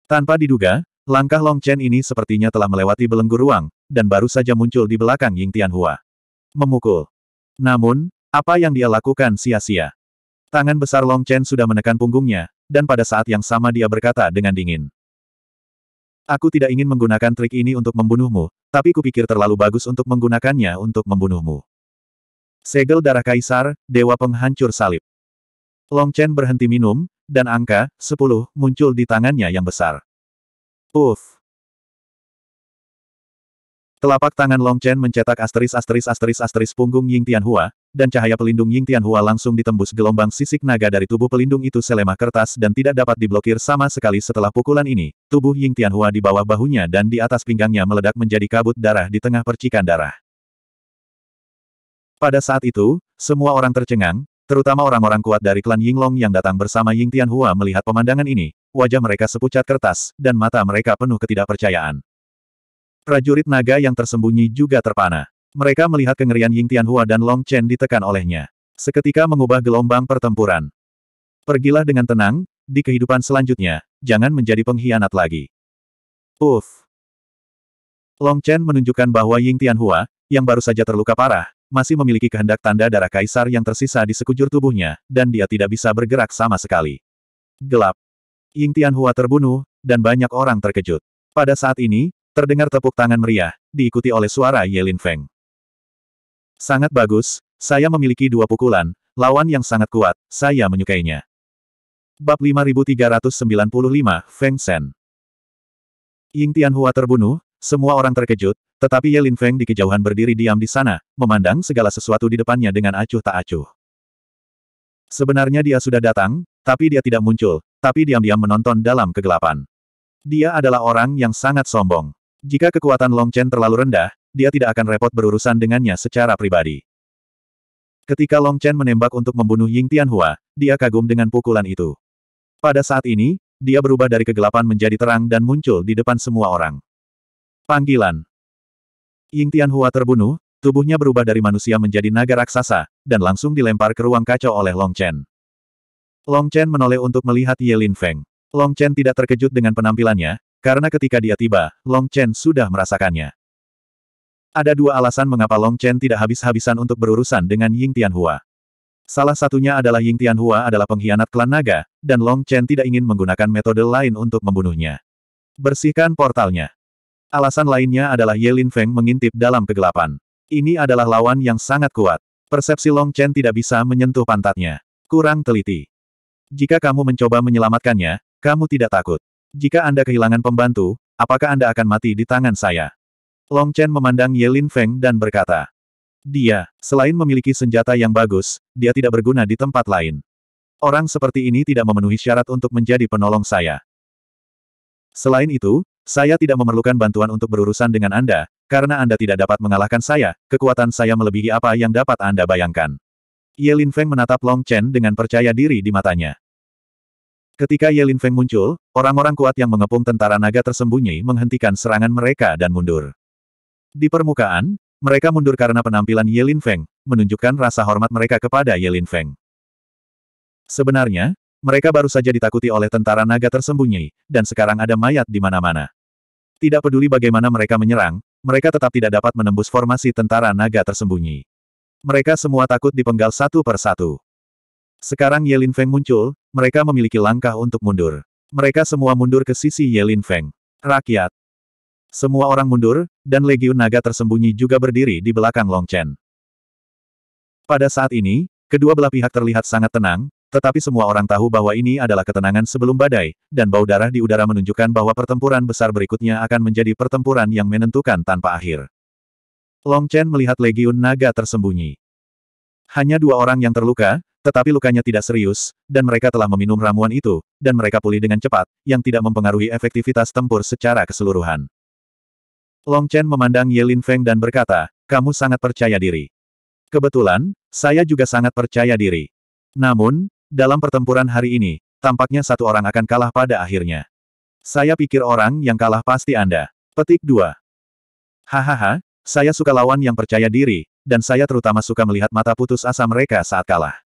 Speaker 1: Tanpa diduga, langkah Long Chen ini sepertinya telah melewati belenggu ruang, dan baru saja muncul di belakang Ying Tianhua. Memukul. Namun, apa yang dia lakukan sia-sia. Tangan besar Long Chen sudah menekan punggungnya, dan pada saat yang sama dia berkata dengan dingin. Aku tidak ingin menggunakan trik ini untuk membunuhmu, tapi kupikir terlalu bagus untuk menggunakannya untuk membunuhmu. Segel darah kaisar, dewa penghancur salib. Long Chen berhenti minum, dan angka, 10, muncul di tangannya yang besar. Uff! Telapak tangan Long Chen mencetak asteris asteris asteris asteris punggung Ying Tianhua, dan cahaya pelindung Ying Tianhua langsung ditembus gelombang sisik naga dari tubuh pelindung itu selema kertas dan tidak dapat diblokir sama sekali setelah pukulan ini. Tubuh Ying Tianhua di bawah bahunya dan di atas pinggangnya meledak menjadi kabut darah di tengah percikan darah. Pada saat itu, semua orang tercengang, terutama orang-orang kuat dari klan Ying Long yang datang bersama Ying Tianhua melihat pemandangan ini, wajah mereka sepucat kertas, dan mata mereka penuh ketidakpercayaan. Prajurit naga yang tersembunyi juga terpana. Mereka melihat kengerian Ying Tianhua dan Long Chen ditekan olehnya. Seketika mengubah gelombang pertempuran. Pergilah dengan tenang, di kehidupan selanjutnya, jangan menjadi pengkhianat lagi. Uff. Long Chen menunjukkan bahwa Ying Tianhua, yang baru saja terluka parah, masih memiliki kehendak tanda darah kaisar yang tersisa di sekujur tubuhnya, dan dia tidak bisa bergerak sama sekali. Gelap. Ying Tianhua terbunuh, dan banyak orang terkejut. Pada saat ini, Terdengar tepuk tangan meriah, diikuti oleh suara Yelin Feng. Sangat bagus, saya memiliki dua pukulan, lawan yang sangat kuat, saya menyukainya. Bab 5395, Feng Shen. Ying Tianhua terbunuh, semua orang terkejut, tetapi Yelin Feng di kejauhan berdiri diam di sana, memandang segala sesuatu di depannya dengan acuh tak acuh. Sebenarnya dia sudah datang, tapi dia tidak muncul, tapi diam-diam menonton dalam kegelapan. Dia adalah orang yang sangat sombong. Jika kekuatan Long Chen terlalu rendah, dia tidak akan repot berurusan dengannya secara pribadi. Ketika Long Chen menembak untuk membunuh Ying Tianhua, dia kagum dengan pukulan itu. Pada saat ini, dia berubah dari kegelapan menjadi terang dan muncul di depan semua orang. Panggilan Ying Tianhua terbunuh, tubuhnya berubah dari manusia menjadi naga raksasa, dan langsung dilempar ke ruang kacau oleh Long Chen. Long Chen menoleh untuk melihat Ye Lin Feng. Long Chen tidak terkejut dengan penampilannya, karena ketika dia tiba, Long Chen sudah merasakannya. Ada dua alasan mengapa Long Chen tidak habis-habisan untuk berurusan dengan Ying Tianhua. Salah satunya adalah Ying Tianhua adalah pengkhianat klan naga, dan Long Chen tidak ingin menggunakan metode lain untuk membunuhnya. Bersihkan portalnya. Alasan lainnya adalah Ye Lin Feng mengintip dalam kegelapan. Ini adalah lawan yang sangat kuat. Persepsi Long Chen tidak bisa menyentuh pantatnya. Kurang teliti. Jika kamu mencoba menyelamatkannya, kamu tidak takut. Jika Anda kehilangan pembantu, apakah Anda akan mati di tangan saya? Long Chen memandang Yelin Feng dan berkata. Dia, selain memiliki senjata yang bagus, dia tidak berguna di tempat lain. Orang seperti ini tidak memenuhi syarat untuk menjadi penolong saya. Selain itu, saya tidak memerlukan bantuan untuk berurusan dengan Anda, karena Anda tidak dapat mengalahkan saya, kekuatan saya melebihi apa yang dapat Anda bayangkan. Yelin Feng menatap Long Chen dengan percaya diri di matanya. Ketika Yelin Feng muncul, orang-orang kuat yang mengepung tentara naga tersembunyi menghentikan serangan mereka dan mundur. Di permukaan, mereka mundur karena penampilan Yelin Feng, menunjukkan rasa hormat mereka kepada Yelin Feng. Sebenarnya, mereka baru saja ditakuti oleh tentara naga tersembunyi, dan sekarang ada mayat di mana-mana. Tidak peduli bagaimana mereka menyerang, mereka tetap tidak dapat menembus formasi tentara naga tersembunyi. Mereka semua takut dipenggal satu per satu. Sekarang Yelin Feng muncul, mereka memiliki langkah untuk mundur. Mereka semua mundur ke sisi Yelin Feng. Rakyat. Semua orang mundur, dan Legiun Naga tersembunyi juga berdiri di belakang Long Chen. Pada saat ini, kedua belah pihak terlihat sangat tenang, tetapi semua orang tahu bahwa ini adalah ketenangan sebelum badai, dan bau darah di udara menunjukkan bahwa pertempuran besar berikutnya akan menjadi pertempuran yang menentukan tanpa akhir. Long Chen melihat Legiun Naga tersembunyi. Hanya dua orang yang terluka, tetapi lukanya tidak serius, dan mereka telah meminum ramuan itu, dan mereka pulih dengan cepat, yang tidak mempengaruhi efektivitas tempur secara keseluruhan. Long Chen memandang Lin Feng dan berkata, kamu sangat percaya diri. Kebetulan, saya juga sangat percaya diri. Namun, dalam pertempuran hari ini, tampaknya satu orang akan kalah pada akhirnya. Saya pikir orang yang kalah pasti Anda. Petik 2. Hahaha, saya suka lawan yang percaya diri, dan saya terutama suka melihat mata putus asa mereka saat kalah.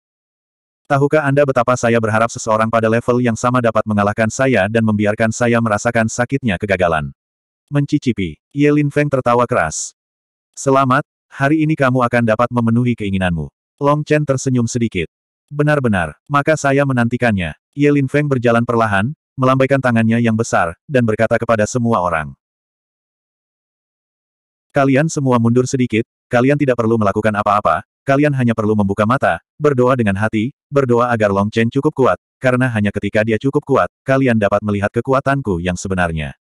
Speaker 1: Tahukah Anda betapa saya berharap seseorang pada level yang sama dapat mengalahkan saya dan membiarkan saya merasakan sakitnya kegagalan? Mencicipi, Yelin Feng tertawa keras. Selamat, hari ini kamu akan dapat memenuhi keinginanmu. Long Chen tersenyum sedikit. Benar-benar, maka saya menantikannya. Yelin Feng berjalan perlahan, melambaikan tangannya yang besar, dan berkata kepada semua orang. Kalian semua mundur sedikit, kalian tidak perlu melakukan apa-apa, kalian hanya perlu membuka mata, berdoa dengan hati, berdoa agar Long Chen cukup kuat, karena hanya ketika dia cukup kuat, kalian dapat melihat kekuatanku yang sebenarnya.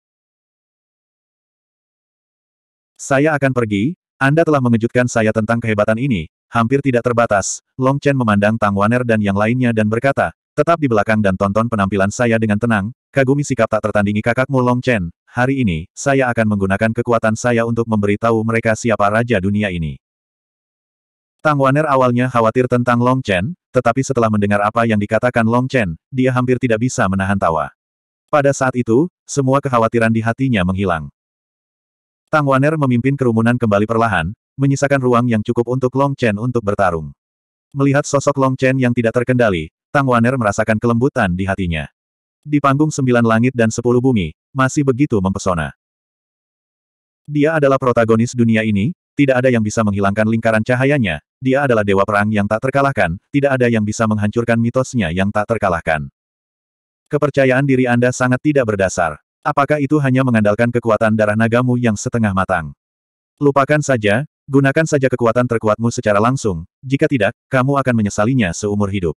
Speaker 1: Saya akan pergi, Anda telah mengejutkan saya tentang kehebatan ini, hampir tidak terbatas, Long Chen memandang Tang Waner dan yang lainnya dan berkata, tetap di belakang dan tonton penampilan saya dengan tenang, kagumi sikap tak tertandingi kakakmu Long Chen, Hari ini, saya akan menggunakan kekuatan saya untuk memberitahu mereka siapa Raja Dunia ini. Tang Waner awalnya khawatir tentang Long Chen, tetapi setelah mendengar apa yang dikatakan Long Chen, dia hampir tidak bisa menahan tawa. Pada saat itu, semua kekhawatiran di hatinya menghilang. Tang Waner memimpin kerumunan kembali perlahan, menyisakan ruang yang cukup untuk Long Chen untuk bertarung. Melihat sosok Long Chen yang tidak terkendali, Tang Waner merasakan kelembutan di hatinya. Di panggung sembilan langit dan sepuluh bumi, masih begitu mempesona. Dia adalah protagonis dunia ini, tidak ada yang bisa menghilangkan lingkaran cahayanya, dia adalah dewa perang yang tak terkalahkan, tidak ada yang bisa menghancurkan mitosnya yang tak terkalahkan. Kepercayaan diri Anda sangat tidak berdasar. Apakah itu hanya mengandalkan kekuatan darah nagamu yang setengah matang? Lupakan saja, gunakan saja kekuatan terkuatmu secara langsung, jika tidak, kamu akan menyesalinya seumur hidup.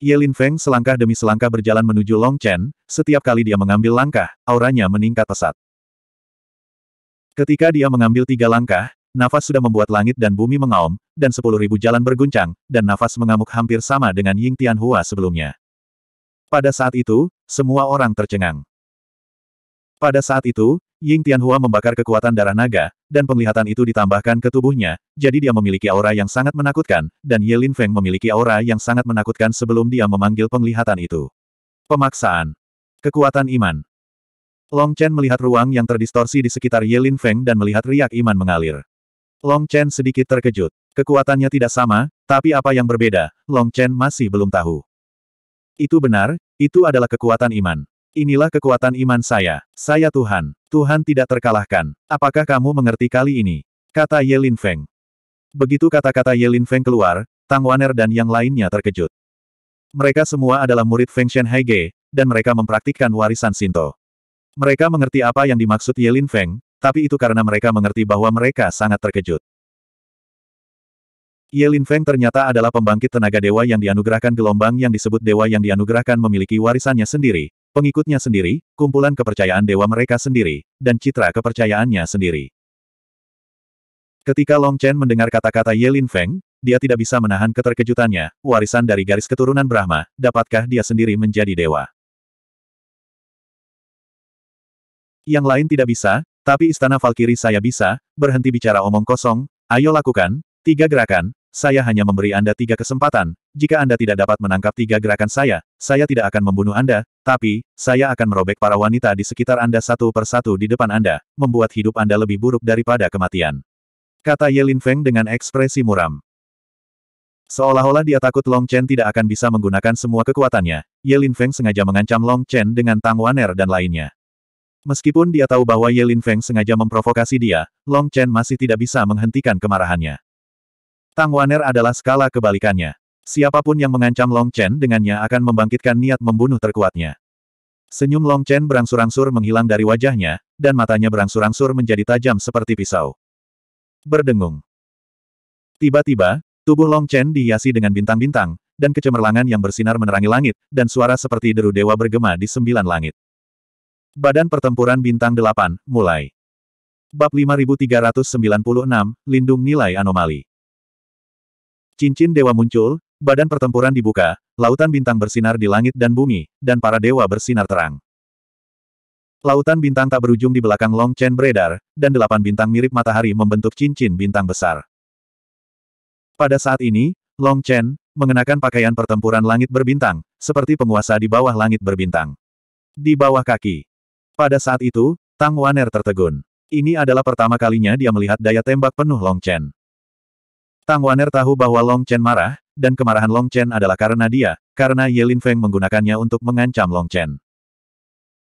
Speaker 1: Ye Lin Feng selangkah demi selangkah berjalan menuju Long Chen, setiap kali dia mengambil langkah, auranya meningkat pesat. Ketika dia mengambil tiga langkah, nafas sudah membuat langit dan bumi mengaum, dan sepuluh ribu jalan berguncang, dan nafas mengamuk hampir sama dengan Ying Tian Hua sebelumnya. Pada saat itu, semua orang tercengang. Pada saat itu, Ying Tian Hua membakar kekuatan darah naga, dan penglihatan itu ditambahkan ke tubuhnya, jadi dia memiliki aura yang sangat menakutkan, dan Ye Lin Feng memiliki aura yang sangat menakutkan sebelum dia memanggil penglihatan itu. Pemaksaan. Kekuatan iman. Long Chen melihat ruang yang terdistorsi di sekitar Ye Lin Feng dan melihat riak iman mengalir. Long Chen sedikit terkejut. Kekuatannya tidak sama, tapi apa yang berbeda, Long Chen masih belum tahu. Itu benar, itu adalah kekuatan iman. Inilah kekuatan iman saya. Saya Tuhan. Tuhan tidak terkalahkan. Apakah kamu mengerti kali ini? Kata Yelin Feng. Begitu kata-kata Yelin Feng keluar, Tang Waner dan yang lainnya terkejut. Mereka semua adalah murid Feng Shen Haige, dan mereka mempraktikkan warisan Sinto. Mereka mengerti apa yang dimaksud Yelin Feng, tapi itu karena mereka mengerti bahwa mereka sangat terkejut. Yelin Feng ternyata adalah pembangkit tenaga dewa yang dianugerahkan gelombang yang disebut dewa yang dianugerahkan memiliki warisannya sendiri, pengikutnya sendiri, kumpulan kepercayaan dewa mereka sendiri, dan citra kepercayaannya sendiri. Ketika Long Chen mendengar kata-kata Yelin Feng, dia tidak bisa menahan keterkejutannya, warisan dari garis keturunan Brahma, dapatkah dia sendiri menjadi dewa? Yang lain tidak bisa, tapi istana Valkyrie saya bisa, berhenti bicara omong kosong, ayo lakukan, tiga gerakan, saya hanya memberi Anda tiga kesempatan, jika Anda tidak dapat menangkap tiga gerakan saya, saya tidak akan membunuh Anda, tapi, saya akan merobek para wanita di sekitar Anda satu persatu di depan Anda, membuat hidup Anda lebih buruk daripada kematian. Kata Yelin Feng dengan ekspresi muram. Seolah-olah dia takut Long Chen tidak akan bisa menggunakan semua kekuatannya, Yelin Feng sengaja mengancam Long Chen dengan Tang Waner dan lainnya. Meskipun dia tahu bahwa Yelin Feng sengaja memprovokasi dia, Long Chen masih tidak bisa menghentikan kemarahannya. Tang Waner adalah skala kebalikannya. Siapapun yang mengancam Long Chen dengannya akan membangkitkan niat membunuh terkuatnya. Senyum Long Chen berangsur-angsur menghilang dari wajahnya, dan matanya berangsur-angsur menjadi tajam seperti pisau. Berdengung. Tiba-tiba, tubuh Long Chen dihiasi dengan bintang-bintang, dan kecemerlangan yang bersinar menerangi langit, dan suara seperti deru dewa bergema di sembilan langit. Badan pertempuran bintang delapan, mulai. Bab 5396, Lindung Nilai Anomali Cincin dewa muncul, badan pertempuran dibuka, lautan bintang bersinar di langit dan bumi, dan para dewa bersinar terang. Lautan bintang tak berujung di belakang Long Chen beredar, dan delapan bintang mirip matahari membentuk cincin bintang besar. Pada saat ini, Long Chen, mengenakan pakaian pertempuran langit berbintang, seperti penguasa di bawah langit berbintang. Di bawah kaki. Pada saat itu, Tang Waner tertegun. Ini adalah pertama kalinya dia melihat daya tembak penuh Long Chen. Tang Waner tahu bahwa Long Chen marah, dan kemarahan Long Chen adalah karena dia, karena Yelin Feng menggunakannya untuk mengancam Long Chen.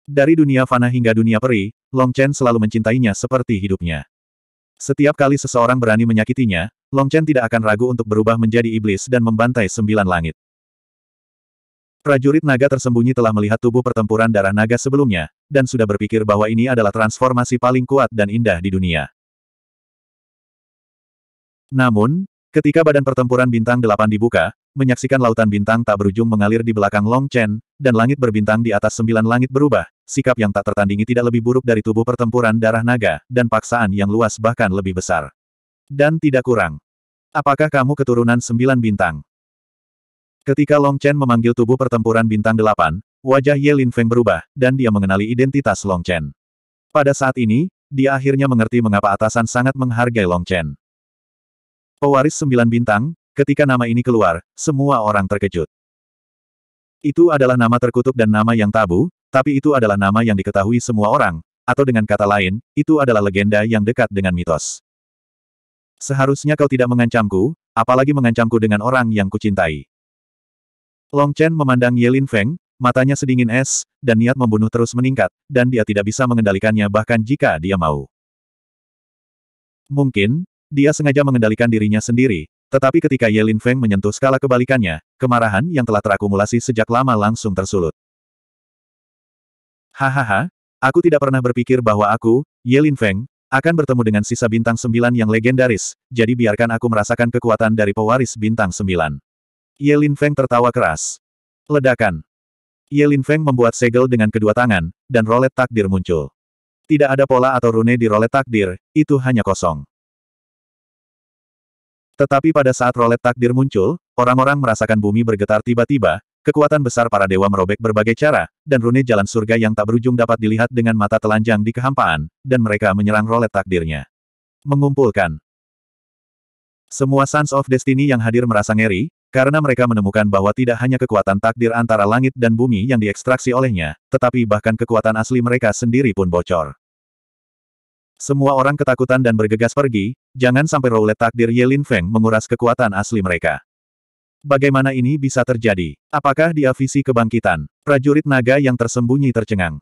Speaker 1: Dari dunia fana hingga dunia peri, Long Chen selalu mencintainya seperti hidupnya. Setiap kali seseorang berani menyakitinya, Long Chen tidak akan ragu untuk berubah menjadi iblis dan membantai sembilan langit. Prajurit naga tersembunyi telah melihat tubuh pertempuran darah naga sebelumnya, dan sudah berpikir bahwa ini adalah transformasi paling kuat dan indah di dunia. Namun, ketika badan pertempuran bintang delapan dibuka, menyaksikan lautan bintang tak berujung mengalir di belakang Long Chen, dan langit berbintang di atas sembilan langit berubah, sikap yang tak tertandingi tidak lebih buruk dari tubuh pertempuran darah naga, dan paksaan yang luas bahkan lebih besar. Dan tidak kurang. Apakah kamu keturunan sembilan bintang? Ketika Long Chen memanggil tubuh pertempuran bintang delapan, wajah Ye Lin Feng berubah, dan dia mengenali identitas Long Chen. Pada saat ini, dia akhirnya mengerti mengapa atasan sangat menghargai Long Chen. Pewaris Sembilan Bintang, ketika nama ini keluar, semua orang terkejut. Itu adalah nama terkutuk dan nama yang tabu, tapi itu adalah nama yang diketahui semua orang, atau dengan kata lain, itu adalah legenda yang dekat dengan mitos. Seharusnya kau tidak mengancamku, apalagi mengancamku dengan orang yang kucintai. Long Chen memandang Yelin Feng, matanya sedingin es, dan niat membunuh terus meningkat, dan dia tidak bisa mengendalikannya bahkan jika dia mau. Mungkin, dia sengaja mengendalikan dirinya sendiri, tetapi ketika Ye Lin Feng menyentuh skala kebalikannya, kemarahan yang telah terakumulasi sejak lama langsung tersulut. Hahaha, aku tidak pernah berpikir bahwa aku, Ye Lin Feng, akan bertemu dengan sisa bintang sembilan yang legendaris, jadi biarkan aku merasakan kekuatan dari pewaris bintang sembilan. Ye Lin Feng tertawa keras. Ledakan. Ye Lin Feng membuat segel dengan kedua tangan, dan rolet takdir muncul. Tidak ada pola atau rune di rolet takdir, itu hanya kosong. Tetapi pada saat rolet takdir muncul, orang-orang merasakan bumi bergetar tiba-tiba, kekuatan besar para dewa merobek berbagai cara, dan rune jalan surga yang tak berujung dapat dilihat dengan mata telanjang di kehampaan, dan mereka menyerang rolet takdirnya. Mengumpulkan. Semua Sons of Destiny yang hadir merasa ngeri, karena mereka menemukan bahwa tidak hanya kekuatan takdir antara langit dan bumi yang diekstraksi olehnya, tetapi bahkan kekuatan asli mereka sendiri pun bocor. Semua orang ketakutan dan bergegas pergi, jangan sampai roulette takdir Lin Feng menguras kekuatan asli mereka. Bagaimana ini bisa terjadi? Apakah dia visi kebangkitan? Prajurit naga yang tersembunyi tercengang.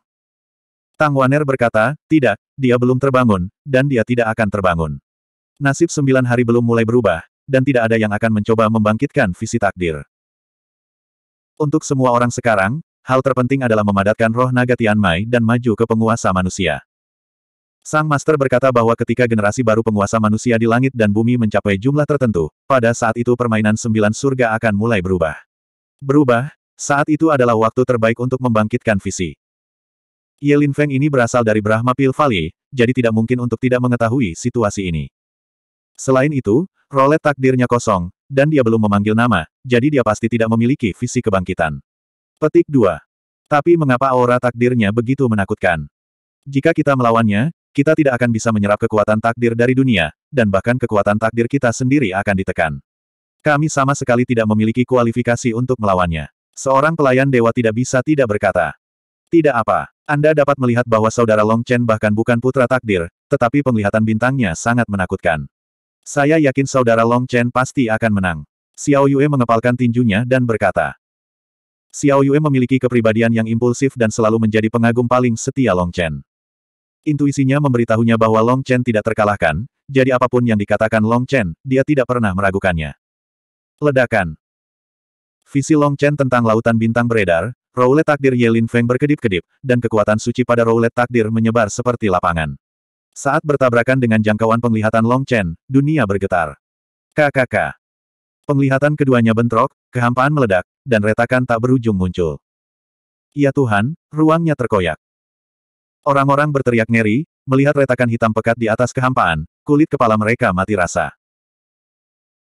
Speaker 1: Tang Waner berkata, tidak, dia belum terbangun, dan dia tidak akan terbangun. Nasib sembilan hari belum mulai berubah, dan tidak ada yang akan mencoba membangkitkan visi takdir. Untuk semua orang sekarang, hal terpenting adalah memadatkan roh naga Tian Mai dan maju ke penguasa manusia. Sang Master berkata bahwa ketika generasi baru penguasa manusia di langit dan bumi mencapai jumlah tertentu, pada saat itu permainan sembilan surga akan mulai berubah. Berubah, saat itu adalah waktu terbaik untuk membangkitkan visi. Yelin Feng ini berasal dari Brahma Pil Valley, jadi tidak mungkin untuk tidak mengetahui situasi ini. Selain itu, rolet takdirnya kosong, dan dia belum memanggil nama, jadi dia pasti tidak memiliki visi kebangkitan. Petik 2. Tapi mengapa aura takdirnya begitu menakutkan? Jika kita melawannya, kita tidak akan bisa menyerap kekuatan takdir dari dunia, dan bahkan kekuatan takdir kita sendiri akan ditekan. Kami sama sekali tidak memiliki kualifikasi untuk melawannya. Seorang pelayan dewa tidak bisa tidak berkata. Tidak apa, Anda dapat melihat bahwa saudara Long Chen bahkan bukan putra takdir, tetapi penglihatan bintangnya sangat menakutkan. Saya yakin saudara Long Chen pasti akan menang. Xiao Yue mengepalkan tinjunya dan berkata. Xiao Yue memiliki kepribadian yang impulsif dan selalu menjadi pengagum paling setia Long Chen. Intuisinya memberitahunya bahwa Long Chen tidak terkalahkan, jadi apapun yang dikatakan Long Chen, dia tidak pernah meragukannya. Ledakan. Visi Long Chen tentang lautan bintang beredar, Roulette takdir Yelin Feng berkedip-kedip, dan kekuatan suci pada Roulette takdir menyebar seperti lapangan. Saat bertabrakan dengan jangkauan penglihatan Long Chen, dunia bergetar. KKK. Penglihatan keduanya bentrok, kehampaan meledak, dan retakan tak berujung muncul. Ya Tuhan, ruangnya terkoyak. Orang-orang berteriak ngeri, melihat retakan hitam pekat di atas kehampaan, kulit kepala mereka mati rasa.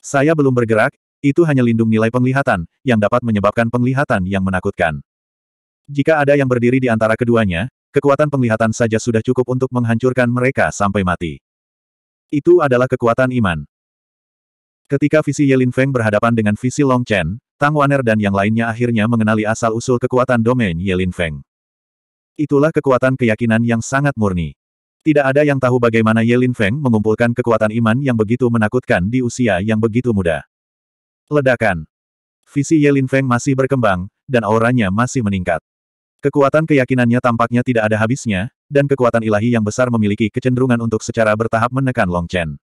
Speaker 1: Saya belum bergerak, itu hanya lindung nilai penglihatan, yang dapat menyebabkan penglihatan yang menakutkan. Jika ada yang berdiri di antara keduanya, kekuatan penglihatan saja sudah cukup untuk menghancurkan mereka sampai mati. Itu adalah kekuatan iman. Ketika visi Yelin Feng berhadapan dengan visi Long Chen, Tang Waner dan yang lainnya akhirnya mengenali asal-usul kekuatan domain Yelin Feng. Itulah kekuatan keyakinan yang sangat murni. Tidak ada yang tahu bagaimana Yelin Feng mengumpulkan kekuatan iman yang begitu menakutkan di usia yang begitu muda. Ledakan. Visi Yelin Feng masih berkembang, dan auranya masih meningkat. Kekuatan keyakinannya tampaknya tidak ada habisnya, dan kekuatan ilahi yang besar memiliki kecenderungan untuk secara bertahap menekan Long Chen.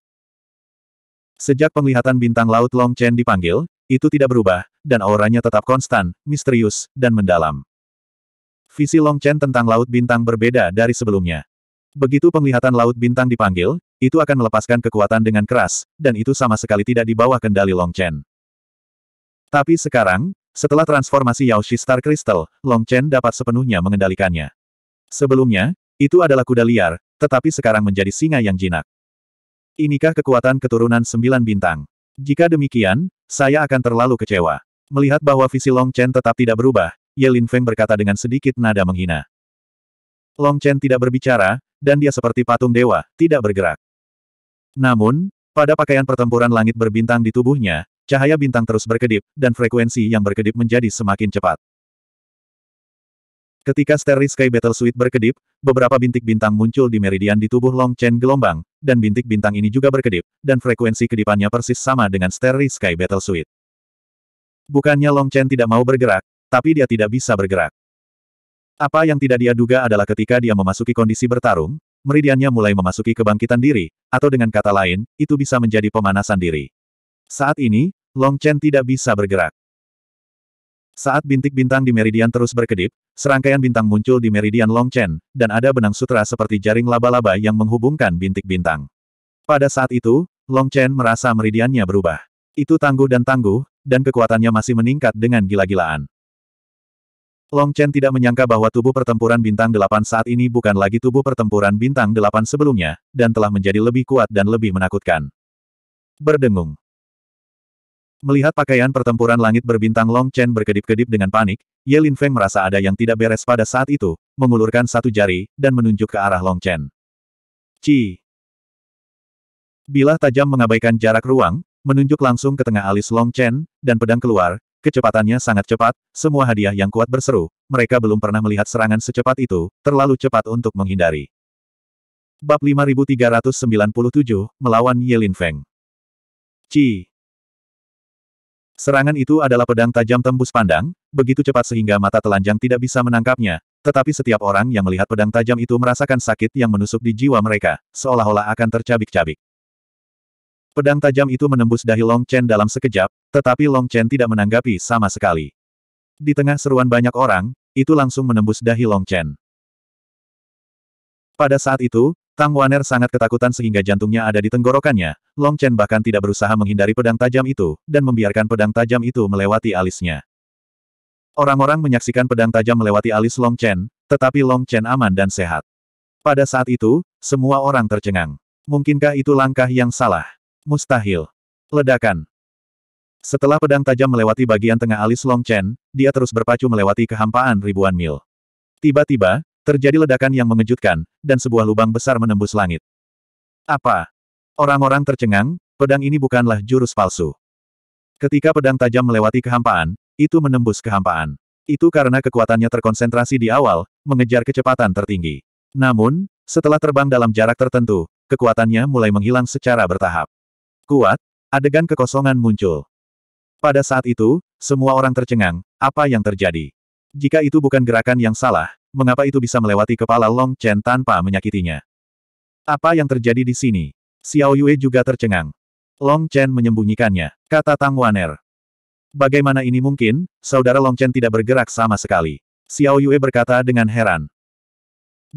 Speaker 1: Sejak penglihatan bintang laut Long Chen dipanggil, itu tidak berubah, dan auranya tetap konstan, misterius, dan mendalam. Visi Long Chen tentang Laut Bintang berbeda dari sebelumnya. Begitu penglihatan Laut Bintang dipanggil, itu akan melepaskan kekuatan dengan keras, dan itu sama sekali tidak di bawah kendali Long Chen. Tapi sekarang, setelah transformasi Yaoshi Star Crystal, Long Chen dapat sepenuhnya mengendalikannya. Sebelumnya, itu adalah kuda liar, tetapi sekarang menjadi singa yang jinak. Inikah kekuatan keturunan sembilan bintang? Jika demikian, saya akan terlalu kecewa. Melihat bahwa visi Long Chen tetap tidak berubah, Ye Lin Feng berkata dengan sedikit nada menghina. Long Chen tidak berbicara, dan dia seperti patung dewa, tidak bergerak. Namun, pada pakaian pertempuran langit berbintang di tubuhnya, cahaya bintang terus berkedip, dan frekuensi yang berkedip menjadi semakin cepat. Ketika Starry Sky Battle Suite berkedip, beberapa bintik bintang muncul di meridian di tubuh Long Chen gelombang, dan bintik bintang ini juga berkedip, dan frekuensi kedipannya persis sama dengan Starry Sky Battle Suite. Bukannya Long Chen tidak mau bergerak, tapi dia tidak bisa bergerak. Apa yang tidak dia duga adalah ketika dia memasuki kondisi bertarung, meridiannya mulai memasuki kebangkitan diri, atau dengan kata lain, itu bisa menjadi pemanasan diri. Saat ini, Long Chen tidak bisa bergerak. Saat bintik bintang di meridian terus berkedip, serangkaian bintang muncul di meridian Long Chen, dan ada benang sutra seperti jaring laba-laba yang menghubungkan bintik bintang. Pada saat itu, Long Chen merasa meridiannya berubah. Itu tangguh dan tangguh, dan kekuatannya masih meningkat dengan gila-gilaan. Long Chen tidak menyangka bahwa tubuh pertempuran bintang delapan saat ini bukan lagi tubuh pertempuran bintang delapan sebelumnya, dan telah menjadi lebih kuat dan lebih menakutkan. Berdengung. Melihat pakaian pertempuran langit berbintang Long Chen berkedip-kedip dengan panik, Ye Lin Feng merasa ada yang tidak beres pada saat itu, mengulurkan satu jari, dan menunjuk ke arah Long Chen. Ci. Bila tajam mengabaikan jarak ruang, menunjuk langsung ke tengah alis Long Chen, dan pedang keluar, Kecepatannya sangat cepat, semua hadiah yang kuat berseru, mereka belum pernah melihat serangan secepat itu, terlalu cepat untuk menghindari. Bab 5397, Melawan Yelin Feng. Ci. Serangan itu adalah pedang tajam tembus pandang, begitu cepat sehingga mata telanjang tidak bisa menangkapnya, tetapi setiap orang yang melihat pedang tajam itu merasakan sakit yang menusuk di jiwa mereka, seolah-olah akan tercabik-cabik. Pedang tajam itu menembus dahi Long Chen dalam sekejap, tetapi Long Chen tidak menanggapi sama sekali. Di tengah seruan banyak orang, itu langsung menembus dahi Long Chen. Pada saat itu, Tang Waner sangat ketakutan sehingga jantungnya ada di tenggorokannya, Long Chen bahkan tidak berusaha menghindari pedang tajam itu, dan membiarkan pedang tajam itu melewati alisnya. Orang-orang menyaksikan pedang tajam melewati alis Long Chen, tetapi Long Chen aman dan sehat. Pada saat itu, semua orang tercengang. Mungkinkah itu langkah yang salah? Mustahil. Ledakan. Setelah pedang tajam melewati bagian tengah alis Long Chen, dia terus berpacu melewati kehampaan ribuan mil. Tiba-tiba, terjadi ledakan yang mengejutkan, dan sebuah lubang besar menembus langit. Apa? Orang-orang tercengang, pedang ini bukanlah jurus palsu. Ketika pedang tajam melewati kehampaan, itu menembus kehampaan. Itu karena kekuatannya terkonsentrasi di awal, mengejar kecepatan tertinggi. Namun, setelah terbang dalam jarak tertentu, kekuatannya mulai menghilang secara bertahap. Kuat, adegan kekosongan muncul. Pada saat itu, semua orang tercengang, apa yang terjadi? Jika itu bukan gerakan yang salah, mengapa itu bisa melewati kepala Long Chen tanpa menyakitinya? Apa yang terjadi di sini? Xiao Yue juga tercengang. Long Chen menyembunyikannya, kata Tang Waner. Bagaimana ini mungkin, saudara Long Chen tidak bergerak sama sekali. Xiao Yue berkata dengan heran.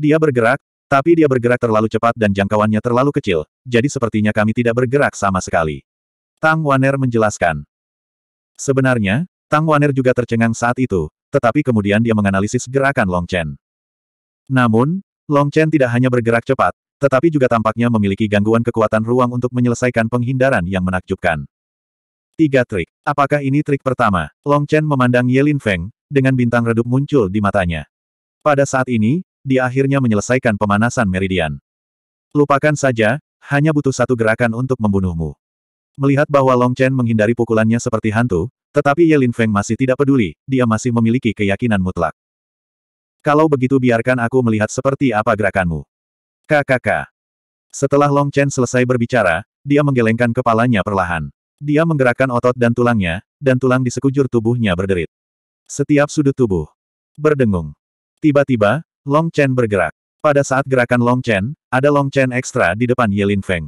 Speaker 1: Dia bergerak, tapi dia bergerak terlalu cepat dan jangkauannya terlalu kecil, jadi sepertinya kami tidak bergerak sama sekali. Tang Waner menjelaskan. Sebenarnya, Tang Waner juga tercengang saat itu, tetapi kemudian dia menganalisis gerakan Long Chen. Namun, Long Chen tidak hanya bergerak cepat, tetapi juga tampaknya memiliki gangguan kekuatan ruang untuk menyelesaikan penghindaran yang menakjubkan. Tiga trik. Apakah ini trik pertama? Long Chen memandang Yelin Feng, dengan bintang redup muncul di matanya. Pada saat ini, dia akhirnya menyelesaikan pemanasan meridian. Lupakan saja, hanya butuh satu gerakan untuk membunuhmu. Melihat bahwa Long Chen menghindari pukulannya seperti hantu, tetapi Ye Lin Feng masih tidak peduli, dia masih memiliki keyakinan mutlak. Kalau begitu biarkan aku melihat seperti apa gerakanmu. KKK. Setelah Long Chen selesai berbicara, dia menggelengkan kepalanya perlahan. Dia menggerakkan otot dan tulangnya, dan tulang di sekujur tubuhnya berderit. Setiap sudut tubuh berdengung. Tiba-tiba, Long Chen bergerak. Pada saat gerakan Long Chen, ada Long Chen ekstra di depan Yelin Feng.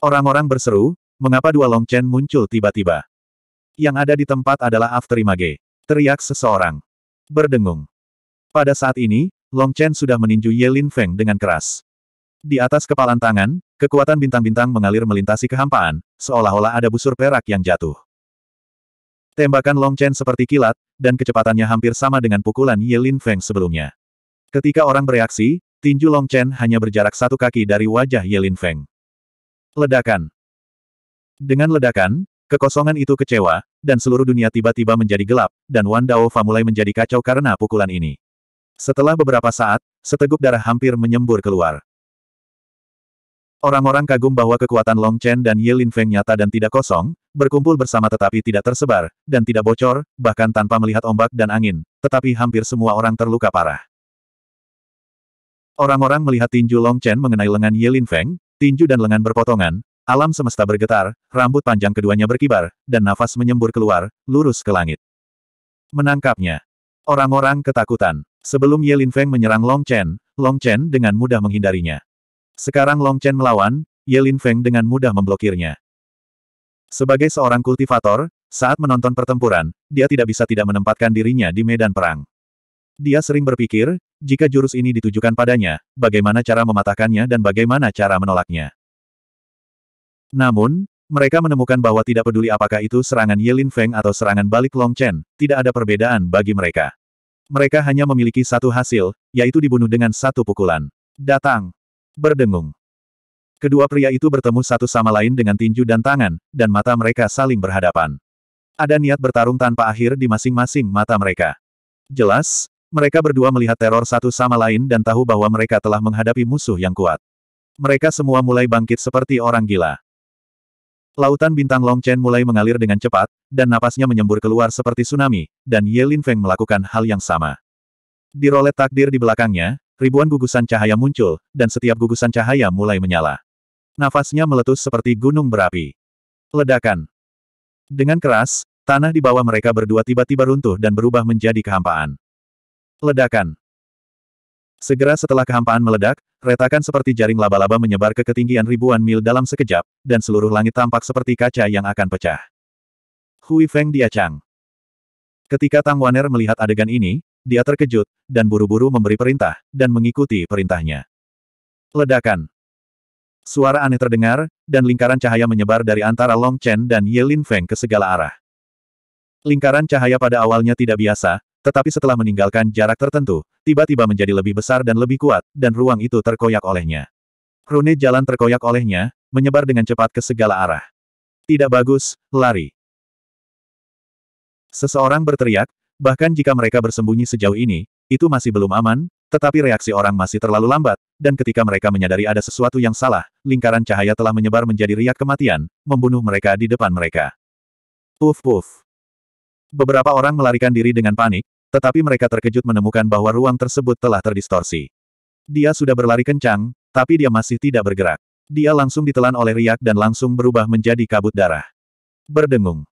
Speaker 1: Orang-orang berseru, mengapa dua Long Chen muncul tiba-tiba? Yang ada di tempat adalah After Afterimage. Teriak seseorang. Berdengung. Pada saat ini, Long Chen sudah meninju Yelin Feng dengan keras. Di atas kepalan tangan, kekuatan bintang-bintang mengalir melintasi kehampaan, seolah-olah ada busur perak yang jatuh. Tembakan Long Chen seperti kilat, dan kecepatannya hampir sama dengan pukulan Yelin Feng sebelumnya. Ketika orang bereaksi, tinju Long Chen hanya berjarak satu kaki dari wajah Yelin Feng. Ledakan. Dengan ledakan, kekosongan itu kecewa, dan seluruh dunia tiba-tiba menjadi gelap, dan Wan Daofa mulai menjadi kacau karena pukulan ini. Setelah beberapa saat, seteguk darah hampir menyembur keluar. Orang-orang kagum bahwa kekuatan Long Chen dan Ye Lin Feng nyata dan tidak kosong, berkumpul bersama tetapi tidak tersebar, dan tidak bocor, bahkan tanpa melihat ombak dan angin, tetapi hampir semua orang terluka parah. Orang-orang melihat tinju Long Chen mengenai lengan Yelin Feng, tinju dan lengan berpotongan, alam semesta bergetar, rambut panjang keduanya berkibar, dan nafas menyembur keluar, lurus ke langit. Menangkapnya. Orang-orang ketakutan. Sebelum Yelin Feng menyerang Long Chen, Long Chen dengan mudah menghindarinya. Sekarang Long Chen melawan, Yelin Feng dengan mudah memblokirnya. Sebagai seorang kultivator, saat menonton pertempuran, dia tidak bisa tidak menempatkan dirinya di medan perang. Dia sering berpikir, jika jurus ini ditujukan padanya, bagaimana cara mematahkannya dan bagaimana cara menolaknya. Namun, mereka menemukan bahwa tidak peduli apakah itu serangan Yelin Feng atau serangan balik Long Chen, tidak ada perbedaan bagi mereka. Mereka hanya memiliki satu hasil, yaitu dibunuh dengan satu pukulan. Datang. Berdengung. Kedua pria itu bertemu satu sama lain dengan tinju dan tangan, dan mata mereka saling berhadapan. Ada niat bertarung tanpa akhir di masing-masing mata mereka. Jelas, mereka berdua melihat teror satu sama lain dan tahu bahwa mereka telah menghadapi musuh yang kuat. Mereka semua mulai bangkit seperti orang gila. Lautan bintang Long Chen mulai mengalir dengan cepat, dan napasnya menyembur keluar seperti tsunami, dan Ye Lin Feng melakukan hal yang sama. Di rolet takdir di belakangnya, ribuan gugusan cahaya muncul, dan setiap gugusan cahaya mulai menyala. Nafasnya meletus seperti gunung berapi. Ledakan. Dengan keras, tanah di bawah mereka berdua tiba-tiba runtuh dan berubah menjadi kehampaan. Ledakan. Segera setelah kehampaan meledak, retakan seperti jaring laba-laba menyebar ke ketinggian ribuan mil dalam sekejap, dan seluruh langit tampak seperti kaca yang akan pecah. Hui Feng Diacang. Ketika Tang Waner melihat adegan ini, dia terkejut, dan buru-buru memberi perintah, dan mengikuti perintahnya. Ledakan. Suara aneh terdengar, dan lingkaran cahaya menyebar dari antara Long Chen dan Ye Lin Feng ke segala arah. Lingkaran cahaya pada awalnya tidak biasa, tetapi setelah meninggalkan jarak tertentu, tiba-tiba menjadi lebih besar dan lebih kuat, dan ruang itu terkoyak olehnya. Rune jalan terkoyak olehnya, menyebar dengan cepat ke segala arah. Tidak bagus, lari. Seseorang berteriak, bahkan jika mereka bersembunyi sejauh ini, itu masih belum aman, tetapi reaksi orang masih terlalu lambat, dan ketika mereka menyadari ada sesuatu yang salah, lingkaran cahaya telah menyebar menjadi riak kematian, membunuh mereka di depan mereka. Puf puf. Beberapa orang melarikan diri dengan panik, tetapi mereka terkejut menemukan bahwa ruang tersebut telah terdistorsi. Dia sudah berlari kencang, tapi dia masih tidak bergerak. Dia langsung ditelan oleh riak dan langsung berubah menjadi kabut darah. Berdengung.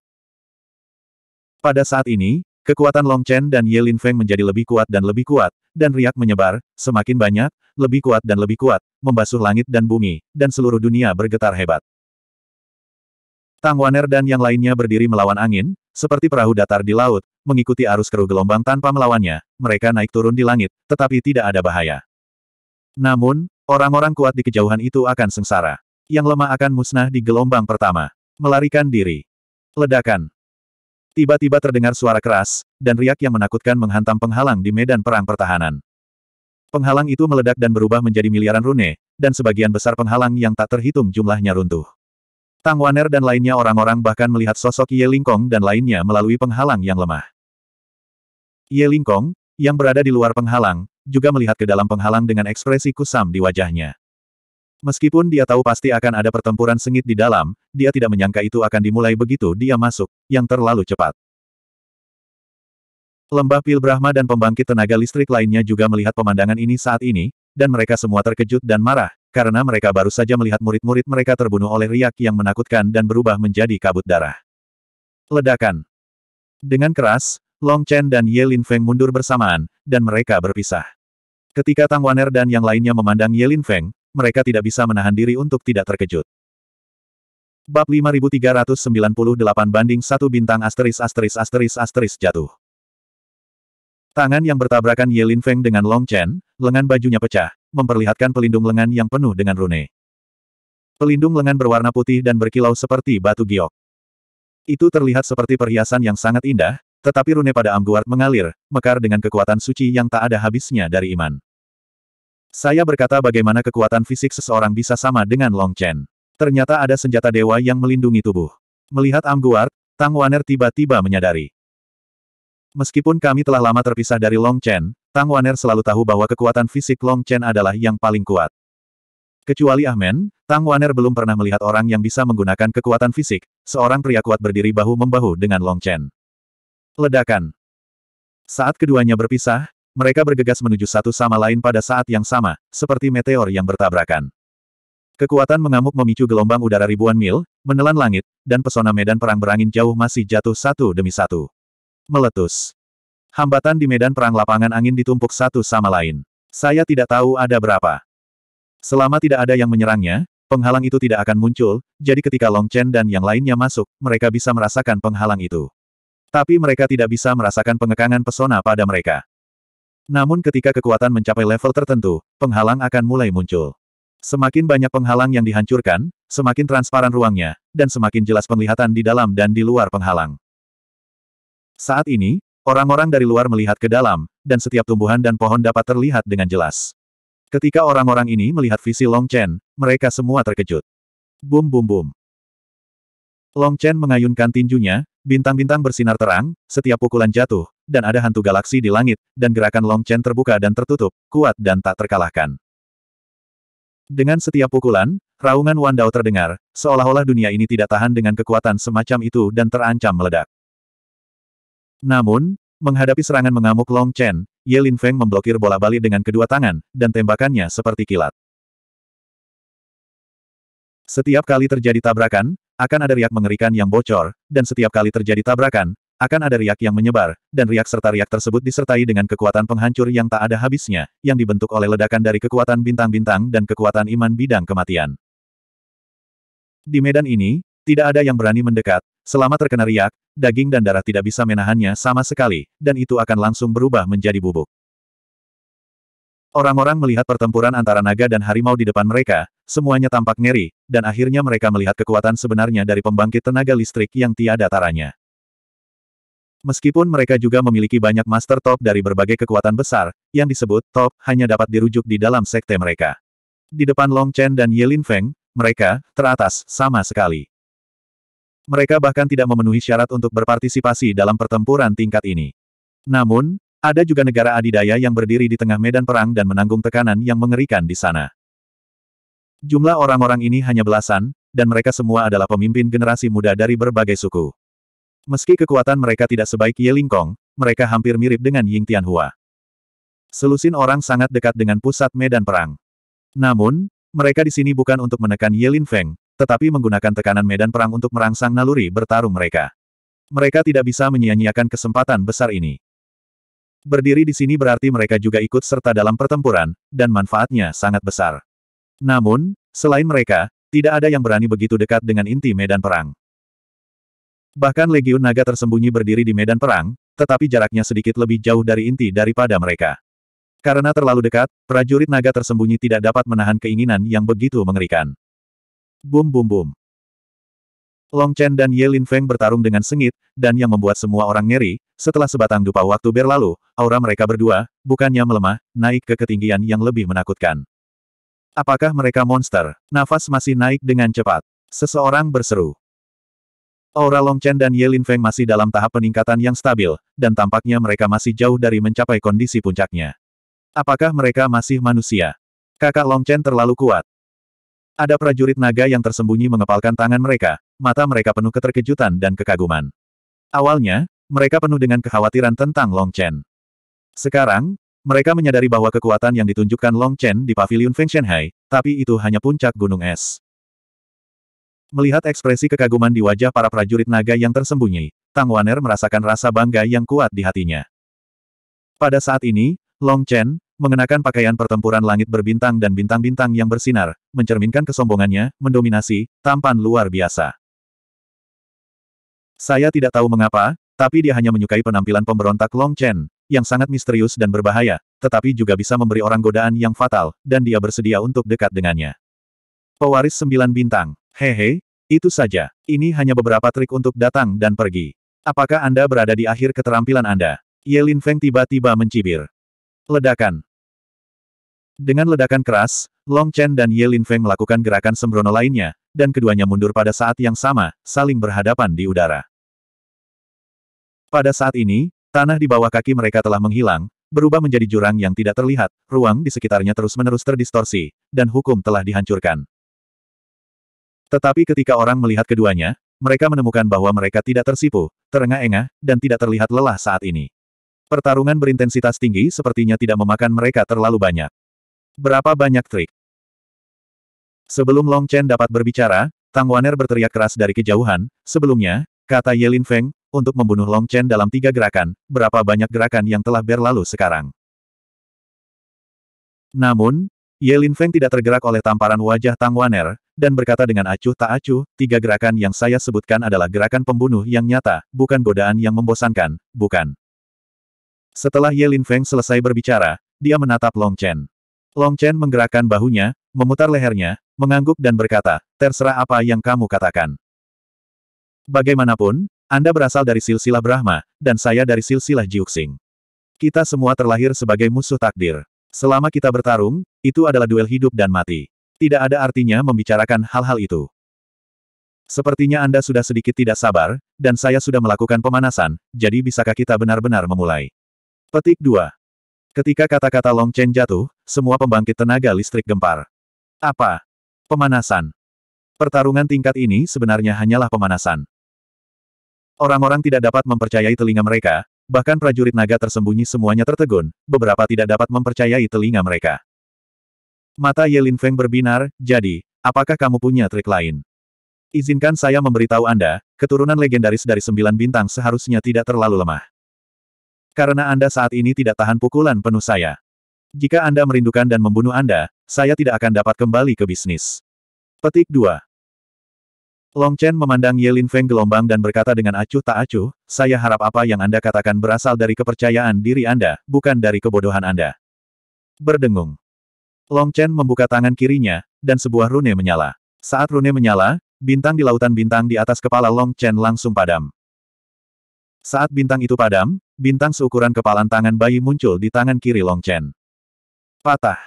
Speaker 1: Pada saat ini, kekuatan Long Chen dan Ye Lin Feng menjadi lebih kuat dan lebih kuat, dan riak menyebar, semakin banyak, lebih kuat dan lebih kuat, membasuh langit dan bumi, dan seluruh dunia bergetar hebat. Tang Waner dan yang lainnya berdiri melawan angin, seperti perahu datar di laut, mengikuti arus keruh gelombang tanpa melawannya, mereka naik turun di langit, tetapi tidak ada bahaya. Namun, orang-orang kuat di kejauhan itu akan sengsara. Yang lemah akan musnah di gelombang pertama. Melarikan diri. Ledakan. Tiba-tiba terdengar suara keras, dan riak yang menakutkan menghantam penghalang di medan perang pertahanan. Penghalang itu meledak dan berubah menjadi miliaran rune, dan sebagian besar penghalang yang tak terhitung jumlahnya runtuh. Tang Waner dan lainnya orang-orang bahkan melihat sosok Ye Lingkong dan lainnya melalui penghalang yang lemah. Ye Lingkong, yang berada di luar penghalang, juga melihat ke dalam penghalang dengan ekspresi kusam di wajahnya. Meskipun dia tahu pasti akan ada pertempuran sengit di dalam, dia tidak menyangka itu akan dimulai begitu dia masuk, yang terlalu cepat. Lembah Pil Brahma dan pembangkit tenaga listrik lainnya juga melihat pemandangan ini saat ini, dan mereka semua terkejut dan marah, karena mereka baru saja melihat murid-murid mereka terbunuh oleh riak yang menakutkan dan berubah menjadi kabut darah. Ledakan. Dengan keras, Long Chen dan Ye Lin Feng mundur bersamaan, dan mereka berpisah. Ketika Tang Waner dan yang lainnya memandang Ye Lin Feng, mereka tidak bisa menahan diri untuk tidak terkejut. Bab 5398 banding 1 bintang asteris asteris asteris asteris jatuh. Tangan yang bertabrakan Ye Lin Feng dengan Long Chen, lengan bajunya pecah, memperlihatkan pelindung lengan yang penuh dengan rune. Pelindung lengan berwarna putih dan berkilau seperti batu giok. Itu terlihat seperti perhiasan yang sangat indah, tetapi rune pada Amguard mengalir, mekar dengan kekuatan suci yang tak ada habisnya dari iman. Saya berkata bagaimana kekuatan fisik seseorang bisa sama dengan Long Chen. Ternyata ada senjata dewa yang melindungi tubuh. Melihat Amguard, Tang Waner tiba-tiba menyadari. Meskipun kami telah lama terpisah dari Long Chen, Tang Waner selalu tahu bahwa kekuatan fisik Long Chen adalah yang paling kuat. Kecuali Ahmen, Tang Waner belum pernah melihat orang yang bisa menggunakan kekuatan fisik, seorang pria kuat berdiri bahu-membahu dengan Long Chen. Ledakan. Saat keduanya berpisah, mereka bergegas menuju satu sama lain pada saat yang sama, seperti meteor yang bertabrakan. Kekuatan mengamuk memicu gelombang udara ribuan mil, menelan langit, dan pesona medan perang berangin jauh masih jatuh satu demi satu meletus. Hambatan di medan perang lapangan angin ditumpuk satu sama lain. Saya tidak tahu ada berapa. Selama tidak ada yang menyerangnya, penghalang itu tidak akan muncul, jadi ketika Long Chen dan yang lainnya masuk, mereka bisa merasakan penghalang itu. Tapi mereka tidak bisa merasakan pengekangan pesona pada mereka. Namun ketika kekuatan mencapai level tertentu, penghalang akan mulai muncul. Semakin banyak penghalang yang dihancurkan, semakin transparan ruangnya, dan semakin jelas penglihatan di dalam dan di luar penghalang. Saat ini, orang-orang dari luar melihat ke dalam, dan setiap tumbuhan dan pohon dapat terlihat dengan jelas. Ketika orang-orang ini melihat visi Long Chen, mereka semua terkejut. Bum bum bum. Long Chen mengayunkan tinjunya, bintang-bintang bersinar terang, setiap pukulan jatuh, dan ada hantu galaksi di langit, dan gerakan Long Chen terbuka dan tertutup, kuat dan tak terkalahkan. Dengan setiap pukulan, raungan Wandao terdengar, seolah-olah dunia ini tidak tahan dengan kekuatan semacam itu dan terancam meledak. Namun, menghadapi serangan mengamuk Long Chen, Ye Lin Feng memblokir bola bali dengan kedua tangan, dan tembakannya seperti kilat. Setiap kali terjadi tabrakan, akan ada riak mengerikan yang bocor, dan setiap kali terjadi tabrakan, akan ada riak yang menyebar, dan riak serta riak tersebut disertai dengan kekuatan penghancur yang tak ada habisnya, yang dibentuk oleh ledakan dari kekuatan bintang-bintang dan kekuatan iman bidang kematian. Di medan ini, tidak ada yang berani mendekat, selama terkena riak, daging dan darah tidak bisa menahannya sama sekali, dan itu akan langsung berubah menjadi bubuk. Orang-orang melihat pertempuran antara naga dan harimau di depan mereka, semuanya tampak ngeri, dan akhirnya mereka melihat kekuatan sebenarnya dari pembangkit tenaga listrik yang tiada taranya. Meskipun mereka juga memiliki banyak master top dari berbagai kekuatan besar, yang disebut top hanya dapat dirujuk di dalam sekte mereka. Di depan Long Chen dan Yelin Feng, mereka teratas sama sekali. Mereka bahkan tidak memenuhi syarat untuk berpartisipasi dalam pertempuran tingkat ini. Namun, ada juga negara adidaya yang berdiri di tengah medan perang dan menanggung tekanan yang mengerikan di sana. Jumlah orang-orang ini hanya belasan, dan mereka semua adalah pemimpin generasi muda dari berbagai suku. Meski kekuatan mereka tidak sebaik Ye Lingkong, mereka hampir mirip dengan Ying Tianhua. Selusin orang sangat dekat dengan pusat medan perang. Namun, mereka di sini bukan untuk menekan Ye Lin Feng, tetapi menggunakan tekanan medan perang untuk merangsang naluri bertarung mereka. Mereka tidak bisa menyia-nyiakan kesempatan besar ini. Berdiri di sini berarti mereka juga ikut serta dalam pertempuran, dan manfaatnya sangat besar. Namun, selain mereka, tidak ada yang berani begitu dekat dengan inti medan perang. Bahkan Legiun Naga tersembunyi berdiri di medan perang, tetapi jaraknya sedikit lebih jauh dari inti daripada mereka. Karena terlalu dekat, prajurit naga tersembunyi tidak dapat menahan keinginan yang begitu mengerikan. Bum bum bum. Long Chen dan Ye Lin Feng bertarung dengan sengit, dan yang membuat semua orang ngeri, setelah sebatang dupa waktu berlalu, aura mereka berdua, bukannya melemah, naik ke ketinggian yang lebih menakutkan. Apakah mereka monster? Nafas masih naik dengan cepat. Seseorang berseru. Aura Long Chen dan Ye Lin Feng masih dalam tahap peningkatan yang stabil, dan tampaknya mereka masih jauh dari mencapai kondisi puncaknya. Apakah mereka masih manusia? Kakak Long Chen terlalu kuat. Ada prajurit naga yang tersembunyi mengepalkan tangan mereka, mata mereka penuh keterkejutan dan kekaguman. Awalnya, mereka penuh dengan kekhawatiran tentang Long Chen. Sekarang, mereka menyadari bahwa kekuatan yang ditunjukkan Long Chen di Paviliun Feng Shenhai, tapi itu hanya puncak gunung es. Melihat ekspresi kekaguman di wajah para prajurit naga yang tersembunyi, Tang Waner merasakan rasa bangga yang kuat di hatinya. Pada saat ini, Long Chen, mengenakan pakaian pertempuran langit berbintang dan bintang-bintang yang bersinar, mencerminkan kesombongannya, mendominasi, tampan luar biasa. Saya tidak tahu mengapa, tapi dia hanya menyukai penampilan pemberontak Long Chen, yang sangat misterius dan berbahaya, tetapi juga bisa memberi orang godaan yang fatal, dan dia bersedia untuk dekat dengannya. Pewaris sembilan bintang. Hehe, itu saja. Ini hanya beberapa trik untuk datang dan pergi. Apakah Anda berada di akhir keterampilan Anda? Yelin Feng tiba-tiba mencibir. Ledakan. Dengan ledakan keras, Long Chen dan Ye Lin Feng melakukan gerakan sembrono lainnya, dan keduanya mundur pada saat yang sama, saling berhadapan di udara. Pada saat ini, tanah di bawah kaki mereka telah menghilang, berubah menjadi jurang yang tidak terlihat, ruang di sekitarnya terus-menerus terdistorsi, dan hukum telah dihancurkan. Tetapi ketika orang melihat keduanya, mereka menemukan bahwa mereka tidak tersipu, terengah-engah, dan tidak terlihat lelah saat ini. Pertarungan berintensitas tinggi sepertinya tidak memakan mereka terlalu banyak. Berapa banyak trik? Sebelum Long Chen dapat berbicara, Tang Waner berteriak keras dari kejauhan, sebelumnya, kata Yelin Feng, untuk membunuh Long Chen dalam tiga gerakan, berapa banyak gerakan yang telah berlalu sekarang. Namun, Yelin Feng tidak tergerak oleh tamparan wajah Tang Waner dan berkata dengan acuh tak acuh, tiga gerakan yang saya sebutkan adalah gerakan pembunuh yang nyata, bukan godaan yang membosankan, bukan. Setelah Yelin Feng selesai berbicara, dia menatap Long Chen. Long Chen menggerakkan bahunya, memutar lehernya, mengangguk dan berkata, terserah apa yang kamu katakan. Bagaimanapun, Anda berasal dari silsilah Brahma, dan saya dari silsilah Jiuxing. Kita semua terlahir sebagai musuh takdir. Selama kita bertarung, itu adalah duel hidup dan mati. Tidak ada artinya membicarakan hal-hal itu. Sepertinya Anda sudah sedikit tidak sabar, dan saya sudah melakukan pemanasan, jadi bisakah kita benar-benar memulai? Petik 2. Ketika kata-kata Long Chen jatuh, semua pembangkit tenaga listrik gempar. Apa? Pemanasan. Pertarungan tingkat ini sebenarnya hanyalah pemanasan. Orang-orang tidak dapat mempercayai telinga mereka, bahkan prajurit naga tersembunyi semuanya tertegun, beberapa tidak dapat mempercayai telinga mereka. Mata Yelin Feng berbinar, jadi, apakah kamu punya trik lain? Izinkan saya memberitahu Anda, keturunan legendaris dari sembilan bintang seharusnya tidak terlalu lemah. Karena Anda saat ini tidak tahan pukulan penuh saya. Jika Anda merindukan dan membunuh Anda, saya tidak akan dapat kembali ke bisnis. Petik 2. Long Chen memandang Ye Lin Feng gelombang dan berkata dengan acuh tak acuh, saya harap apa yang Anda katakan berasal dari kepercayaan diri Anda, bukan dari kebodohan Anda. Berdengung. Long Chen membuka tangan kirinya, dan sebuah rune menyala. Saat rune menyala, bintang di lautan bintang di atas kepala Long Chen langsung padam. Saat bintang itu padam, bintang seukuran kepalan tangan bayi muncul di tangan kiri Long Chen. Patah.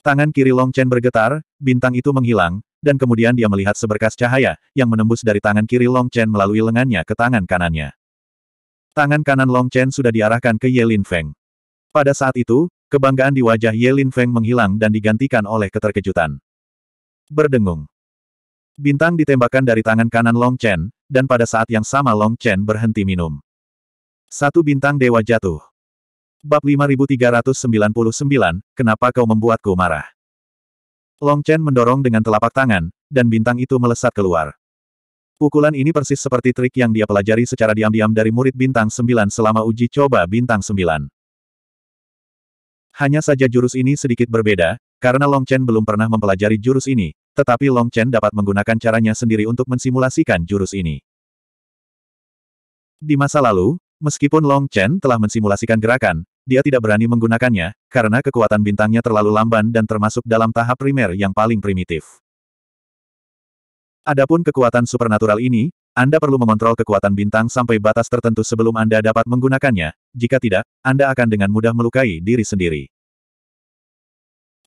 Speaker 1: Tangan kiri Long Chen bergetar, bintang itu menghilang, dan kemudian dia melihat seberkas cahaya, yang menembus dari tangan kiri Long Chen melalui lengannya ke tangan kanannya. Tangan kanan Long Chen sudah diarahkan ke Ye Lin Feng. Pada saat itu, kebanggaan di wajah Ye Lin Feng menghilang dan digantikan oleh keterkejutan. Berdengung. Bintang ditembakkan dari tangan kanan Long Chen, dan pada saat yang sama Long Chen berhenti minum. Satu bintang dewa jatuh. Bab 5399, Kenapa kau membuatku marah? Long Chen mendorong dengan telapak tangan, dan bintang itu melesat keluar. Pukulan ini persis seperti trik yang dia pelajari secara diam-diam dari murid bintang 9 selama uji coba bintang 9. Hanya saja jurus ini sedikit berbeda, karena Long Chen belum pernah mempelajari jurus ini, tetapi Long Chen dapat menggunakan caranya sendiri untuk mensimulasikan jurus ini. Di masa lalu, Meskipun Long Chen telah mensimulasikan gerakan, dia tidak berani menggunakannya, karena kekuatan bintangnya terlalu lamban dan termasuk dalam tahap primer yang paling primitif. Adapun kekuatan supernatural ini, Anda perlu mengontrol kekuatan bintang sampai batas tertentu sebelum Anda dapat menggunakannya, jika tidak, Anda akan dengan mudah melukai diri sendiri.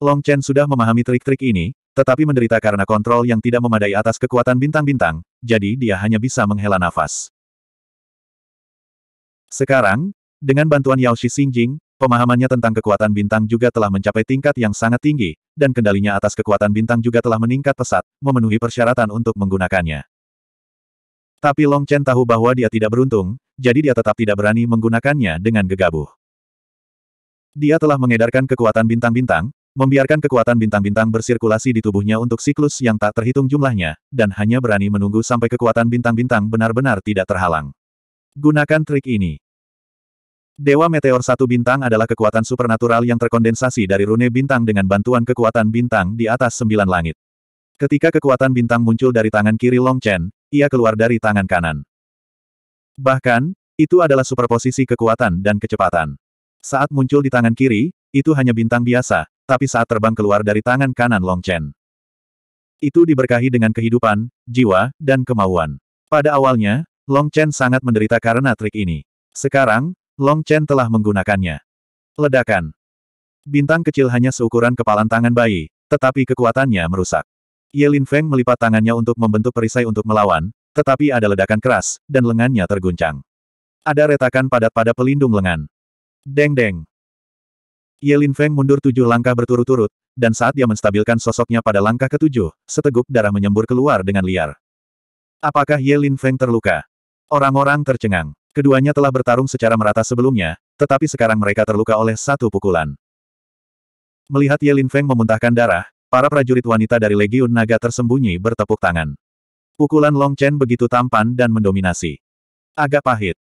Speaker 1: Long Chen sudah memahami trik-trik ini, tetapi menderita karena kontrol yang tidak memadai atas kekuatan bintang-bintang, jadi dia hanya bisa menghela nafas. Sekarang, dengan bantuan Yao Shi Xingjing, pemahamannya tentang kekuatan bintang juga telah mencapai tingkat yang sangat tinggi, dan kendalinya atas kekuatan bintang juga telah meningkat pesat, memenuhi persyaratan untuk menggunakannya. Tapi Long Chen tahu bahwa dia tidak beruntung, jadi dia tetap tidak berani menggunakannya dengan gegabah. Dia telah mengedarkan kekuatan bintang-bintang, membiarkan kekuatan bintang-bintang bersirkulasi di tubuhnya untuk siklus yang tak terhitung jumlahnya, dan hanya berani menunggu sampai kekuatan bintang-bintang benar-benar tidak terhalang. Gunakan trik ini. Dewa Meteor Satu Bintang adalah kekuatan supernatural yang terkondensasi dari rune bintang dengan bantuan kekuatan bintang di atas sembilan langit. Ketika kekuatan bintang muncul dari tangan kiri Long Chen, ia keluar dari tangan kanan. Bahkan, itu adalah superposisi kekuatan dan kecepatan. Saat muncul di tangan kiri, itu hanya bintang biasa, tapi saat terbang keluar dari tangan kanan Long Chen. Itu diberkahi dengan kehidupan, jiwa, dan kemauan. Pada awalnya, Long Chen sangat menderita karena trik ini. Sekarang, Long Chen telah menggunakannya. Ledakan. Bintang kecil hanya seukuran kepalan tangan bayi, tetapi kekuatannya merusak. Ye Lin Feng melipat tangannya untuk membentuk perisai untuk melawan, tetapi ada ledakan keras, dan lengannya terguncang. Ada retakan padat pada pelindung lengan. Deng-deng. Ye Lin Feng mundur tujuh langkah berturut-turut, dan saat dia menstabilkan sosoknya pada langkah ketujuh, seteguk darah menyembur keluar dengan liar. Apakah Ye Lin Feng terluka? Orang-orang tercengang. Keduanya telah bertarung secara merata sebelumnya, tetapi sekarang mereka terluka oleh satu pukulan. Melihat Ye Lin Feng memuntahkan darah, para prajurit wanita dari Legiun Naga tersembunyi bertepuk tangan. Pukulan Long Chen begitu tampan dan mendominasi. Agak pahit.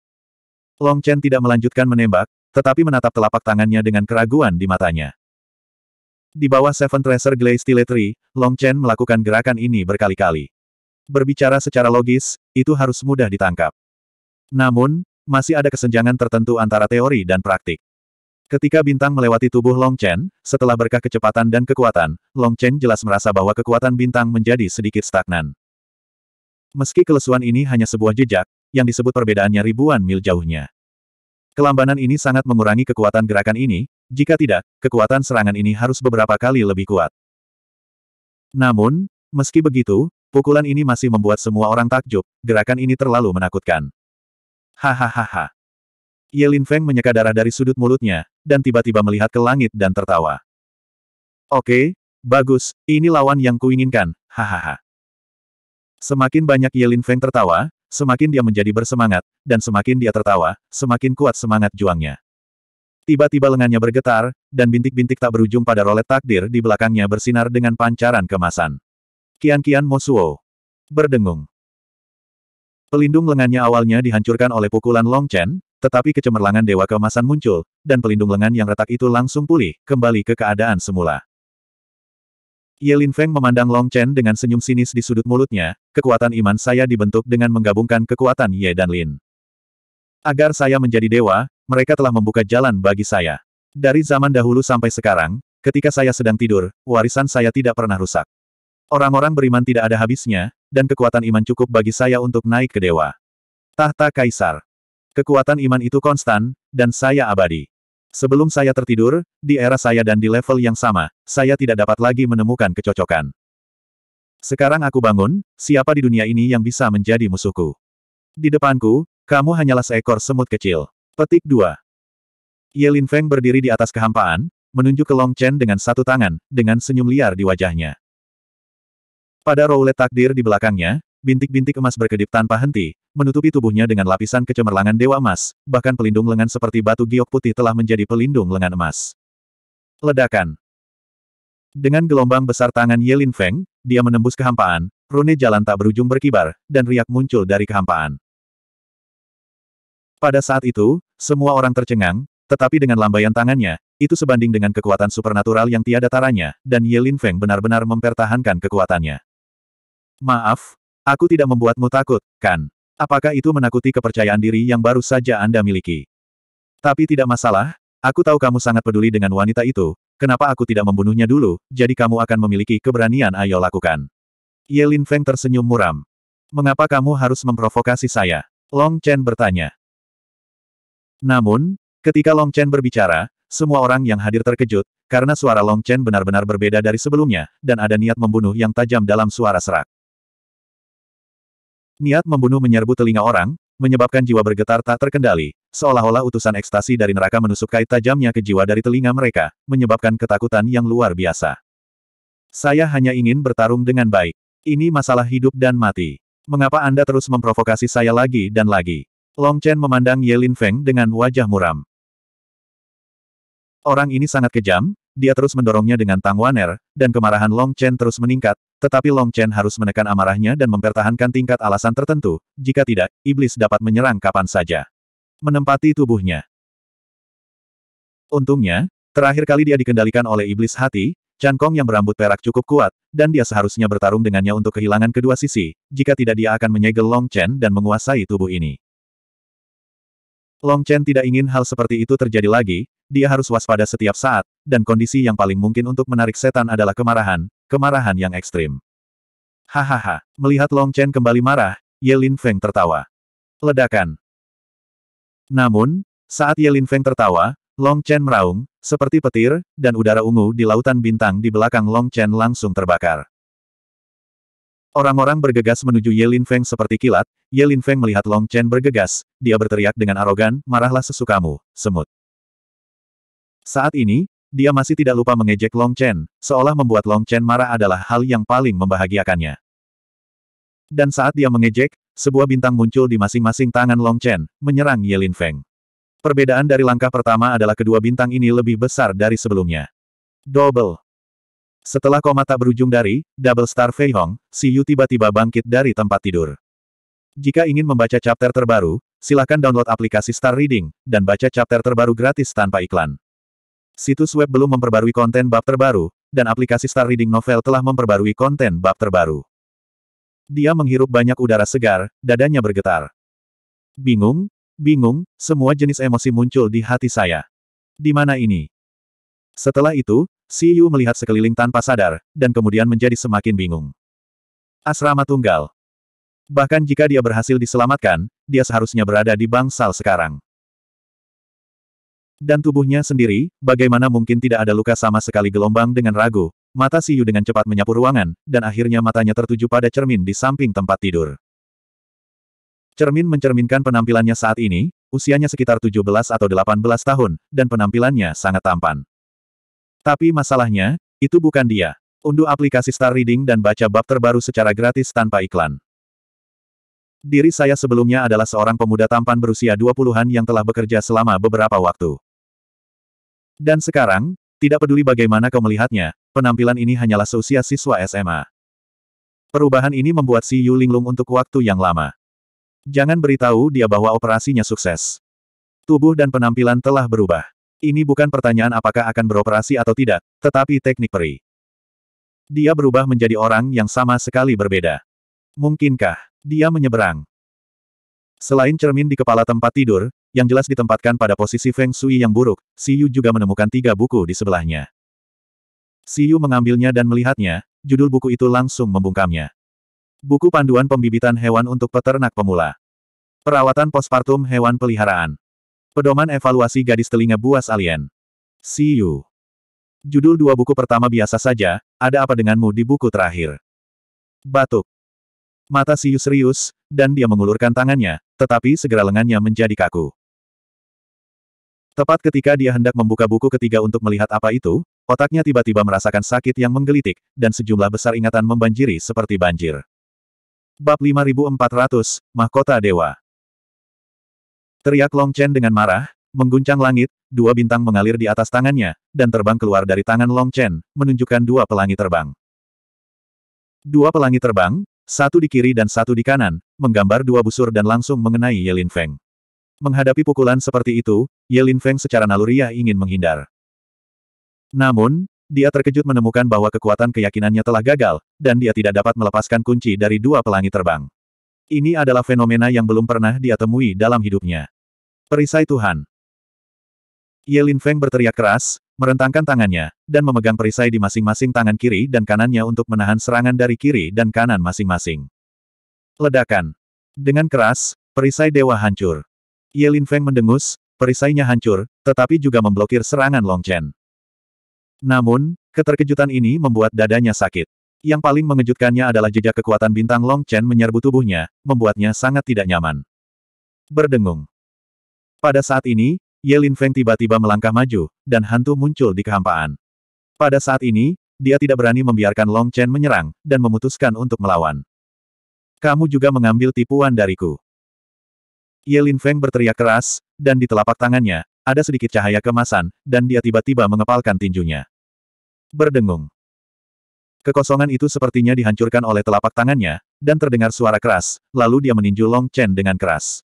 Speaker 1: Long Chen tidak melanjutkan menembak, tetapi menatap telapak tangannya dengan keraguan di matanya. Di bawah Seven Tracer Glaze Stiletry, Long Chen melakukan gerakan ini berkali-kali. Berbicara secara logis, itu harus mudah ditangkap. Namun, masih ada kesenjangan tertentu antara teori dan praktik. Ketika bintang melewati tubuh Long Chen, setelah berkah kecepatan dan kekuatan, Long Chen jelas merasa bahwa kekuatan bintang menjadi sedikit stagnan. Meski kelesuan ini hanya sebuah jejak, yang disebut perbedaannya ribuan mil jauhnya. Kelambanan ini sangat mengurangi kekuatan gerakan ini, jika tidak, kekuatan serangan ini harus beberapa kali lebih kuat. Namun, meski begitu, pukulan ini masih membuat semua orang takjub, gerakan ini terlalu menakutkan. Hahaha. Yelin Feng menyeka darah dari sudut mulutnya, dan tiba-tiba melihat ke langit dan tertawa. Oke, bagus, ini lawan yang kuinginkan, hahaha. Semakin banyak Yelin Feng tertawa, semakin dia menjadi bersemangat, dan semakin dia tertawa, semakin kuat semangat juangnya. Tiba-tiba lengannya bergetar, dan bintik-bintik tak berujung pada rolet takdir di belakangnya bersinar dengan pancaran kemasan. Kian-kian Mosuo. Berdengung. Pelindung lengannya awalnya dihancurkan oleh pukulan Long Chen, tetapi kecemerlangan dewa keemasan muncul, dan pelindung lengan yang retak itu langsung pulih, kembali ke keadaan semula. Ye Lin Feng memandang Long Chen dengan senyum sinis di sudut mulutnya, kekuatan iman saya dibentuk dengan menggabungkan kekuatan Ye dan Lin. Agar saya menjadi dewa, mereka telah membuka jalan bagi saya. Dari zaman dahulu sampai sekarang, ketika saya sedang tidur, warisan saya tidak pernah rusak. Orang-orang beriman tidak ada habisnya, dan kekuatan iman cukup bagi saya untuk naik ke dewa. Tahta Kaisar. Kekuatan iman itu konstan, dan saya abadi. Sebelum saya tertidur, di era saya dan di level yang sama, saya tidak dapat lagi menemukan kecocokan. Sekarang aku bangun, siapa di dunia ini yang bisa menjadi musuhku? Di depanku, kamu hanyalah seekor semut kecil. Petik 2. Lin Feng berdiri di atas kehampaan, menunjuk ke Long Chen dengan satu tangan, dengan senyum liar di wajahnya. Pada roulet takdir di belakangnya, bintik-bintik emas berkedip tanpa henti, menutupi tubuhnya dengan lapisan kecemerlangan dewa emas, bahkan pelindung lengan seperti batu giok putih telah menjadi pelindung lengan emas. Ledakan. Dengan gelombang besar tangan Yelin Feng, dia menembus kehampaan, rune jalan tak berujung berkibar, dan riak muncul dari kehampaan. Pada saat itu, semua orang tercengang, tetapi dengan lambaian tangannya, itu sebanding dengan kekuatan supernatural yang tiada taranya, dan Yelin Feng benar-benar mempertahankan kekuatannya. Maaf, aku tidak membuatmu takut, kan? Apakah itu menakuti kepercayaan diri yang baru saja Anda miliki? Tapi tidak masalah, aku tahu kamu sangat peduli dengan wanita itu, kenapa aku tidak membunuhnya dulu, jadi kamu akan memiliki keberanian ayo lakukan. Yelin Feng tersenyum muram. Mengapa kamu harus memprovokasi saya? Long Chen bertanya. Namun, ketika Long Chen berbicara, semua orang yang hadir terkejut, karena suara Long Chen benar-benar berbeda dari sebelumnya, dan ada niat membunuh yang tajam dalam suara serak. Niat membunuh menyerbu telinga orang, menyebabkan jiwa bergetar tak terkendali, seolah-olah utusan ekstasi dari neraka menusuk kait tajamnya ke jiwa dari telinga mereka, menyebabkan ketakutan yang luar biasa. Saya hanya ingin bertarung dengan baik. Ini masalah hidup dan mati. Mengapa Anda terus memprovokasi saya lagi dan lagi? Long Chen memandang Ye Lin Feng dengan wajah muram. Orang ini sangat kejam, dia terus mendorongnya dengan Tang Waner, dan kemarahan Long Chen terus meningkat, tetapi Long Chen harus menekan amarahnya dan mempertahankan tingkat alasan tertentu, jika tidak, iblis dapat menyerang kapan saja. Menempati tubuhnya. Untungnya, terakhir kali dia dikendalikan oleh iblis hati, Chan Kong yang berambut perak cukup kuat, dan dia seharusnya bertarung dengannya untuk kehilangan kedua sisi, jika tidak dia akan menyegel Long Chen dan menguasai tubuh ini. Long Chen tidak ingin hal seperti itu terjadi lagi, dia harus waspada setiap saat, dan kondisi yang paling mungkin untuk menarik setan adalah kemarahan, kemarahan yang ekstrim. Hahaha, melihat Long Chen kembali marah, Ye Lin Feng tertawa. Ledakan. Namun, saat Ye Lin Feng tertawa, Long Chen meraung, seperti petir, dan udara ungu di lautan bintang di belakang Long Chen langsung terbakar. Orang-orang bergegas menuju Ye Lin Feng seperti kilat, Ye Lin Feng melihat Long Chen bergegas, dia berteriak dengan arogan, marahlah sesukamu, semut. Saat ini, dia masih tidak lupa mengejek Long Chen, seolah membuat Long Chen marah adalah hal yang paling membahagiakannya. Dan saat dia mengejek, sebuah bintang muncul di masing-masing tangan Long Chen, menyerang Yelin Feng. Perbedaan dari langkah pertama adalah kedua bintang ini lebih besar dari sebelumnya. Double. Setelah koma tak berujung dari, Double Star Fei Hong, Si Yu tiba-tiba bangkit dari tempat tidur. Jika ingin membaca chapter terbaru, silakan download aplikasi Star Reading, dan baca chapter terbaru gratis tanpa iklan. Situs web belum memperbarui konten bab terbaru, dan aplikasi Star Reading Novel telah memperbarui konten bab terbaru. Dia menghirup banyak udara segar, dadanya bergetar. Bingung, bingung, semua jenis emosi muncul di hati saya. Di mana ini? Setelah itu, Si Yu melihat sekeliling tanpa sadar, dan kemudian menjadi semakin bingung. Asrama tunggal. Bahkan jika dia berhasil diselamatkan, dia seharusnya berada di bangsal sekarang. Dan tubuhnya sendiri, bagaimana mungkin tidak ada luka sama sekali gelombang dengan ragu, mata Siyu dengan cepat menyapu ruangan, dan akhirnya matanya tertuju pada cermin di samping tempat tidur. Cermin mencerminkan penampilannya saat ini, usianya sekitar 17 atau 18 tahun, dan penampilannya sangat tampan. Tapi masalahnya, itu bukan dia. Unduh aplikasi Star Reading dan baca bab terbaru secara gratis tanpa iklan. Diri saya sebelumnya adalah seorang pemuda tampan berusia 20-an yang telah bekerja selama beberapa waktu. Dan sekarang, tidak peduli bagaimana kau melihatnya, penampilan ini hanyalah seusia siswa SMA. Perubahan ini membuat si Yu Linglung untuk waktu yang lama. Jangan beritahu dia bahwa operasinya sukses. Tubuh dan penampilan telah berubah. Ini bukan pertanyaan apakah akan beroperasi atau tidak, tetapi teknik peri. Dia berubah menjadi orang yang sama sekali berbeda. Mungkinkah dia menyeberang? Selain cermin di kepala tempat tidur, yang jelas ditempatkan pada posisi Feng Shui yang buruk, Si Yu juga menemukan tiga buku di sebelahnya. Si Yu mengambilnya dan melihatnya, judul buku itu langsung membungkamnya. Buku panduan pembibitan hewan untuk peternak pemula. Perawatan postpartum hewan peliharaan. Pedoman evaluasi gadis telinga buas alien. Si Yu. Judul dua buku pertama biasa saja, ada apa denganmu di buku terakhir. Batuk. Mata Siyu serius, dan dia mengulurkan tangannya, tetapi segera lengannya menjadi kaku. Tepat ketika dia hendak membuka buku ketiga untuk melihat apa itu, otaknya tiba-tiba merasakan sakit yang menggelitik, dan sejumlah besar ingatan membanjiri seperti banjir. Bab 5400, Mahkota Dewa Teriak Long Chen dengan marah, mengguncang langit, dua bintang mengalir di atas tangannya, dan terbang keluar dari tangan Long Chen, menunjukkan dua pelangi terbang. Dua pelangi terbang, satu di kiri dan satu di kanan, menggambar dua busur dan langsung mengenai Yelin Feng. Menghadapi pukulan seperti itu, Ye Lin Feng secara naluriah ingin menghindar. Namun, dia terkejut menemukan bahwa kekuatan keyakinannya telah gagal, dan dia tidak dapat melepaskan kunci dari dua pelangi terbang. Ini adalah fenomena yang belum pernah dia temui dalam hidupnya. Perisai Tuhan. Ye Lin Feng berteriak keras, merentangkan tangannya, dan memegang perisai di masing-masing tangan kiri dan kanannya untuk menahan serangan dari kiri dan kanan masing-masing. Ledakan. Dengan keras, perisai dewa hancur. Yelin Feng mendengus, perisainya hancur, tetapi juga memblokir serangan Long Chen. Namun, keterkejutan ini membuat dadanya sakit. Yang paling mengejutkannya adalah jejak kekuatan bintang Long Chen menyerbu tubuhnya, membuatnya sangat tidak nyaman. Berdengung. Pada saat ini, Yelin Feng tiba-tiba melangkah maju, dan hantu muncul di kehampaan. Pada saat ini, dia tidak berani membiarkan Long Chen menyerang, dan memutuskan untuk melawan. Kamu juga mengambil tipuan dariku. Ye Lin Feng berteriak keras, dan di telapak tangannya, ada sedikit cahaya kemasan, dan dia tiba-tiba mengepalkan tinjunya. Berdengung. Kekosongan itu sepertinya dihancurkan oleh telapak tangannya, dan terdengar suara keras, lalu dia meninju Long Chen dengan keras.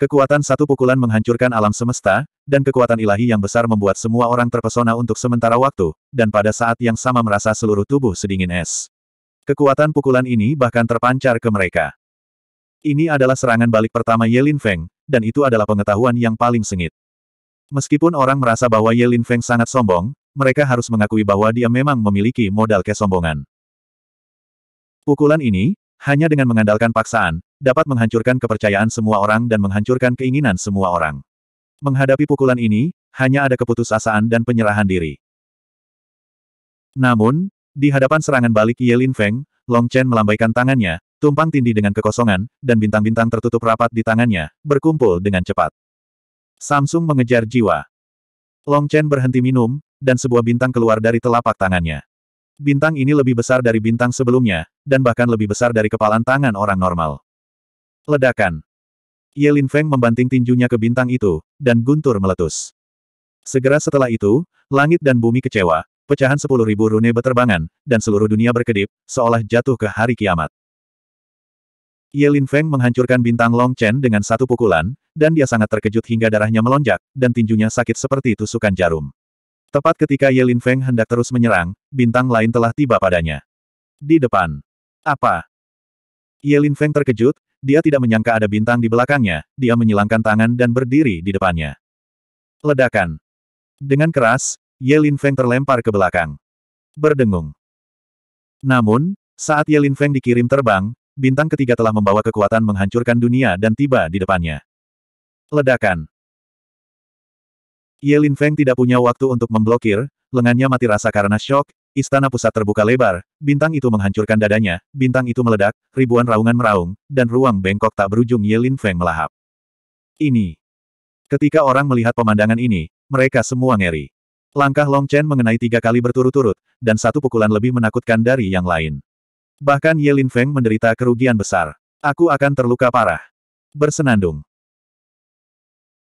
Speaker 1: Kekuatan satu pukulan menghancurkan alam semesta, dan kekuatan ilahi yang besar membuat semua orang terpesona untuk sementara waktu, dan pada saat yang sama merasa seluruh tubuh sedingin es. Kekuatan pukulan ini bahkan terpancar ke mereka. Ini adalah serangan balik pertama Yelin Feng, dan itu adalah pengetahuan yang paling sengit. Meskipun orang merasa bahwa Yelin Feng sangat sombong, mereka harus mengakui bahwa dia memang memiliki modal kesombongan. Pukulan ini, hanya dengan mengandalkan paksaan, dapat menghancurkan kepercayaan semua orang dan menghancurkan keinginan semua orang. Menghadapi pukulan ini, hanya ada keputusasaan dan penyerahan diri. Namun, di hadapan serangan balik Yelin Feng, Long Chen melambaikan tangannya, tumpang tindih dengan kekosongan, dan bintang-bintang tertutup rapat di tangannya, berkumpul dengan cepat. Samsung mengejar jiwa. Long Chen berhenti minum, dan sebuah bintang keluar dari telapak tangannya. Bintang ini lebih besar dari bintang sebelumnya, dan bahkan lebih besar dari kepalan tangan orang normal. Ledakan. Ye Lin Feng membanting tinjunya ke bintang itu, dan guntur meletus. Segera setelah itu, langit dan bumi kecewa, pecahan sepuluh ribu rune berterbangan, dan seluruh dunia berkedip, seolah jatuh ke hari kiamat. Ye Feng menghancurkan bintang Long Chen dengan satu pukulan, dan dia sangat terkejut hingga darahnya melonjak, dan tinjunya sakit seperti tusukan jarum. Tepat ketika Ye Feng hendak terus menyerang, bintang lain telah tiba padanya. Di depan. Apa? Ye Feng terkejut, dia tidak menyangka ada bintang di belakangnya, dia menyilangkan tangan dan berdiri di depannya. Ledakan. Dengan keras, Ye Feng terlempar ke belakang. Berdengung. Namun, saat Ye Feng dikirim terbang, bintang ketiga telah membawa kekuatan menghancurkan dunia dan tiba di depannya. Ledakan. Yelin Feng tidak punya waktu untuk memblokir, lengannya mati rasa karena shock, istana pusat terbuka lebar, bintang itu menghancurkan dadanya, bintang itu meledak, ribuan raungan meraung, dan ruang bengkok tak berujung Yelin Feng melahap. Ini. Ketika orang melihat pemandangan ini, mereka semua ngeri. Langkah Long Chen mengenai tiga kali berturut-turut, dan satu pukulan lebih menakutkan dari yang lain. Bahkan Yelin Feng menderita kerugian besar. Aku akan terluka parah. Bersenandung.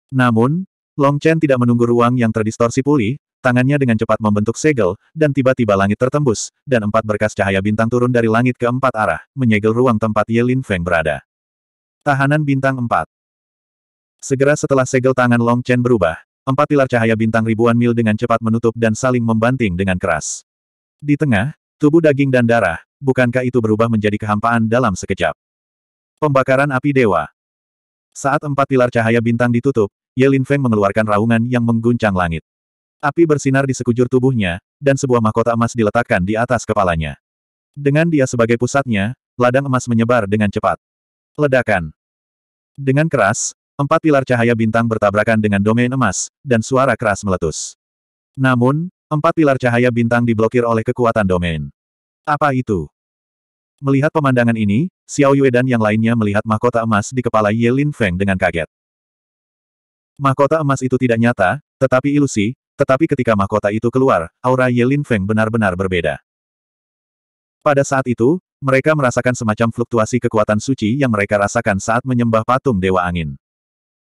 Speaker 1: Namun, Long Chen tidak menunggu ruang yang terdistorsi pulih, tangannya dengan cepat membentuk segel, dan tiba-tiba langit tertembus, dan empat berkas cahaya bintang turun dari langit ke empat arah, menyegel ruang tempat Yelin Feng berada. Tahanan bintang empat. Segera setelah segel tangan Long Chen berubah, empat pilar cahaya bintang ribuan mil dengan cepat menutup dan saling membanting dengan keras. Di tengah, tubuh daging dan darah, bukankah itu berubah menjadi kehampaan dalam sekejap? Pembakaran api dewa. Saat empat pilar cahaya bintang ditutup, Yelin Feng mengeluarkan raungan yang mengguncang langit. Api bersinar di sekujur tubuhnya, dan sebuah mahkota emas diletakkan di atas kepalanya. Dengan dia sebagai pusatnya, ladang emas menyebar dengan cepat. Ledakan. Dengan keras, empat pilar cahaya bintang bertabrakan dengan domain emas, dan suara keras meletus. Namun, empat pilar cahaya bintang diblokir oleh kekuatan domain. Apa itu? Melihat pemandangan ini, Xiao Yue dan yang lainnya melihat mahkota emas di kepala Ye Lin Feng dengan kaget. Mahkota emas itu tidak nyata, tetapi ilusi, tetapi ketika mahkota itu keluar, aura Ye Lin Feng benar-benar berbeda. Pada saat itu, mereka merasakan semacam fluktuasi kekuatan suci yang mereka rasakan saat menyembah patung Dewa Angin.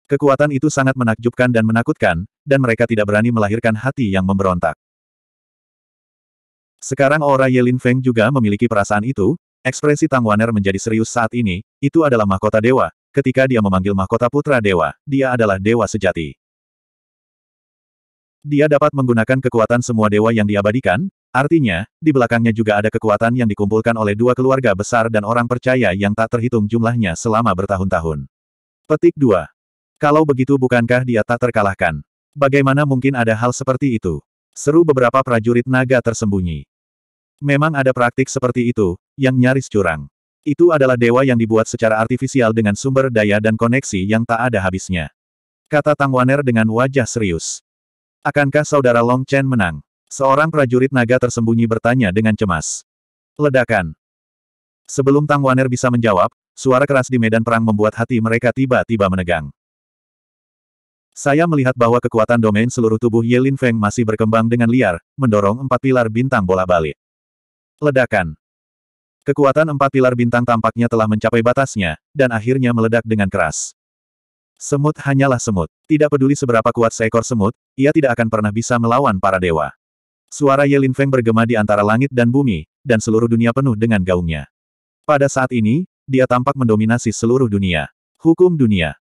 Speaker 1: Kekuatan itu sangat menakjubkan dan menakutkan, dan mereka tidak berani melahirkan hati yang memberontak. Sekarang aura Yelin Feng juga memiliki perasaan itu, ekspresi Tang Waner menjadi serius saat ini, itu adalah mahkota dewa, ketika dia memanggil mahkota putra dewa, dia adalah dewa sejati. Dia dapat menggunakan kekuatan semua dewa yang diabadikan, artinya, di belakangnya juga ada kekuatan yang dikumpulkan oleh dua keluarga besar dan orang percaya yang tak terhitung jumlahnya selama bertahun-tahun. Petik 2. Kalau begitu bukankah dia tak terkalahkan? Bagaimana mungkin ada hal seperti itu? Seru beberapa prajurit naga tersembunyi. Memang ada praktik seperti itu, yang nyaris curang. Itu adalah dewa yang dibuat secara artifisial dengan sumber daya dan koneksi yang tak ada habisnya. Kata Tang Waner dengan wajah serius. Akankah saudara Long Chen menang? Seorang prajurit naga tersembunyi bertanya dengan cemas. Ledakan. Sebelum Tang Waner bisa menjawab, suara keras di medan perang membuat hati mereka tiba-tiba menegang. Saya melihat bahwa kekuatan domain seluruh tubuh Yelin Feng masih berkembang dengan liar, mendorong empat pilar bintang bola balik. Ledakan. Kekuatan empat pilar bintang tampaknya telah mencapai batasnya, dan akhirnya meledak dengan keras. Semut hanyalah semut. Tidak peduli seberapa kuat seekor semut, ia tidak akan pernah bisa melawan para dewa. Suara Yelinfeng Feng bergema di antara langit dan bumi, dan seluruh dunia penuh dengan gaungnya. Pada saat ini, dia tampak mendominasi seluruh dunia. Hukum dunia.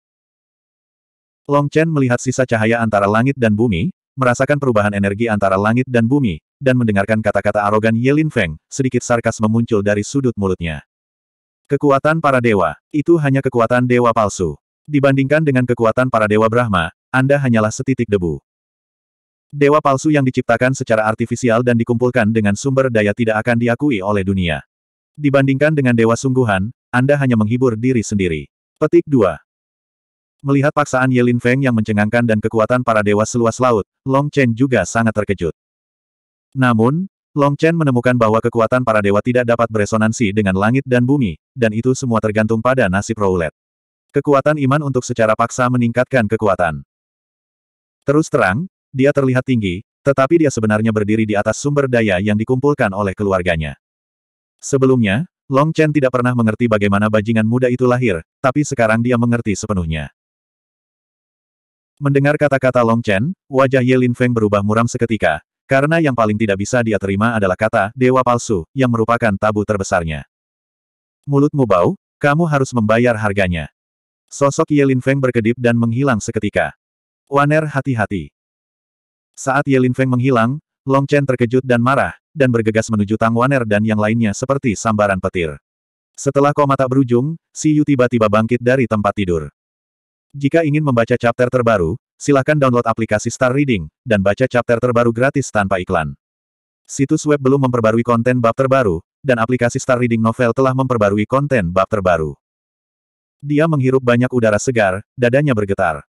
Speaker 1: Long Chen melihat sisa cahaya antara langit dan bumi, merasakan perubahan energi antara langit dan bumi, dan mendengarkan kata-kata arogan Yelin Feng, sedikit sarkas memuncul dari sudut mulutnya. Kekuatan para dewa, itu hanya kekuatan dewa palsu. Dibandingkan dengan kekuatan para dewa Brahma, Anda hanyalah setitik debu. Dewa palsu yang diciptakan secara artifisial dan dikumpulkan dengan sumber daya tidak akan diakui oleh dunia. Dibandingkan dengan dewa sungguhan, Anda hanya menghibur diri sendiri. Petik 2. Melihat paksaan Yelin Feng yang mencengangkan dan kekuatan para dewa seluas laut, Long Chen juga sangat terkejut. Namun, Long Chen menemukan bahwa kekuatan para dewa tidak dapat beresonansi dengan langit dan bumi, dan itu semua tergantung pada nasib roulette. Kekuatan iman untuk secara paksa meningkatkan kekuatan. Terus terang, dia terlihat tinggi, tetapi dia sebenarnya berdiri di atas sumber daya yang dikumpulkan oleh keluarganya. Sebelumnya, Long Chen tidak pernah mengerti bagaimana bajingan muda itu lahir, tapi sekarang dia mengerti sepenuhnya. Mendengar kata-kata Long Chen, wajah Ye Lin Feng berubah muram seketika, karena yang paling tidak bisa dia terima adalah kata dewa palsu, yang merupakan tabu terbesarnya. Mulutmu bau, kamu harus membayar harganya. Sosok Ye Lin Feng berkedip dan menghilang seketika. Waner hati-hati. Saat Ye Lin Feng menghilang, Long Chen terkejut dan marah, dan bergegas menuju Tang Waner dan yang lainnya seperti sambaran petir. Setelah koma tak berujung, Si Yu tiba-tiba bangkit dari tempat tidur. Jika ingin membaca chapter terbaru, silakan download aplikasi Star Reading, dan baca chapter terbaru gratis tanpa iklan. Situs web belum memperbarui konten bab terbaru, dan aplikasi Star Reading Novel telah memperbarui konten bab terbaru. Dia menghirup banyak udara segar, dadanya bergetar.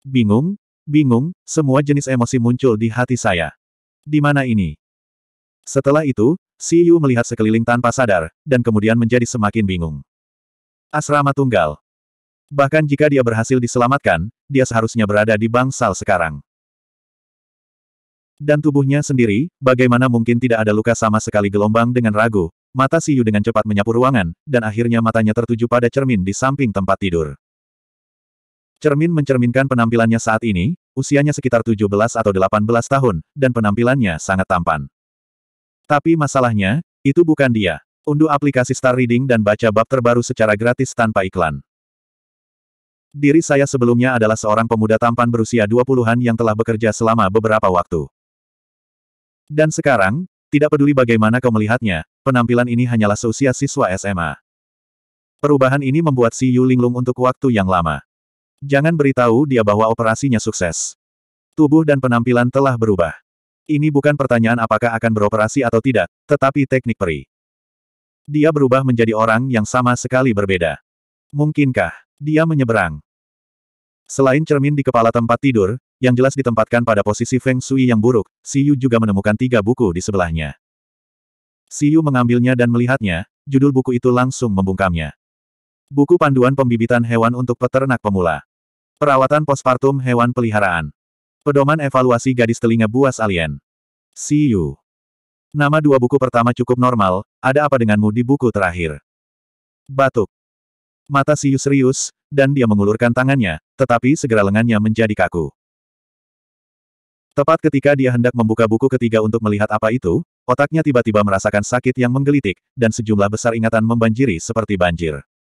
Speaker 1: Bingung, bingung, semua jenis emosi muncul di hati saya. Di mana ini? Setelah itu, Si melihat sekeliling tanpa sadar, dan kemudian menjadi semakin bingung. Asrama Tunggal Bahkan jika dia berhasil diselamatkan, dia seharusnya berada di bangsal sekarang. Dan tubuhnya sendiri, bagaimana mungkin tidak ada luka sama sekali gelombang dengan ragu, mata Siyu dengan cepat menyapu ruangan, dan akhirnya matanya tertuju pada cermin di samping tempat tidur. Cermin mencerminkan penampilannya saat ini, usianya sekitar 17 atau 18 tahun, dan penampilannya sangat tampan. Tapi masalahnya, itu bukan dia. Unduh aplikasi Star Reading dan baca bab terbaru secara gratis tanpa iklan. Diri saya sebelumnya adalah seorang pemuda tampan berusia 20-an yang telah bekerja selama beberapa waktu. Dan sekarang, tidak peduli bagaimana kau melihatnya, penampilan ini hanyalah seusia siswa SMA. Perubahan ini membuat si Yu Linglung untuk waktu yang lama. Jangan beritahu dia bahwa operasinya sukses. Tubuh dan penampilan telah berubah. Ini bukan pertanyaan apakah akan beroperasi atau tidak, tetapi teknik peri. Dia berubah menjadi orang yang sama sekali berbeda. Mungkinkah dia menyeberang? Selain cermin di kepala tempat tidur, yang jelas ditempatkan pada posisi Feng Shui yang buruk, Si Yu juga menemukan tiga buku di sebelahnya. Si Yu mengambilnya dan melihatnya, judul buku itu langsung membungkamnya. Buku panduan pembibitan hewan untuk peternak pemula. Perawatan postpartum hewan peliharaan. Pedoman evaluasi gadis telinga buas alien. Si Yu. Nama dua buku pertama cukup normal, ada apa denganmu di buku terakhir? Batuk. Mata Siu serius, dan dia mengulurkan tangannya, tetapi segera lengannya menjadi kaku. Tepat ketika dia hendak membuka buku ketiga untuk melihat apa itu, otaknya tiba-tiba merasakan sakit yang menggelitik, dan sejumlah besar ingatan membanjiri seperti banjir.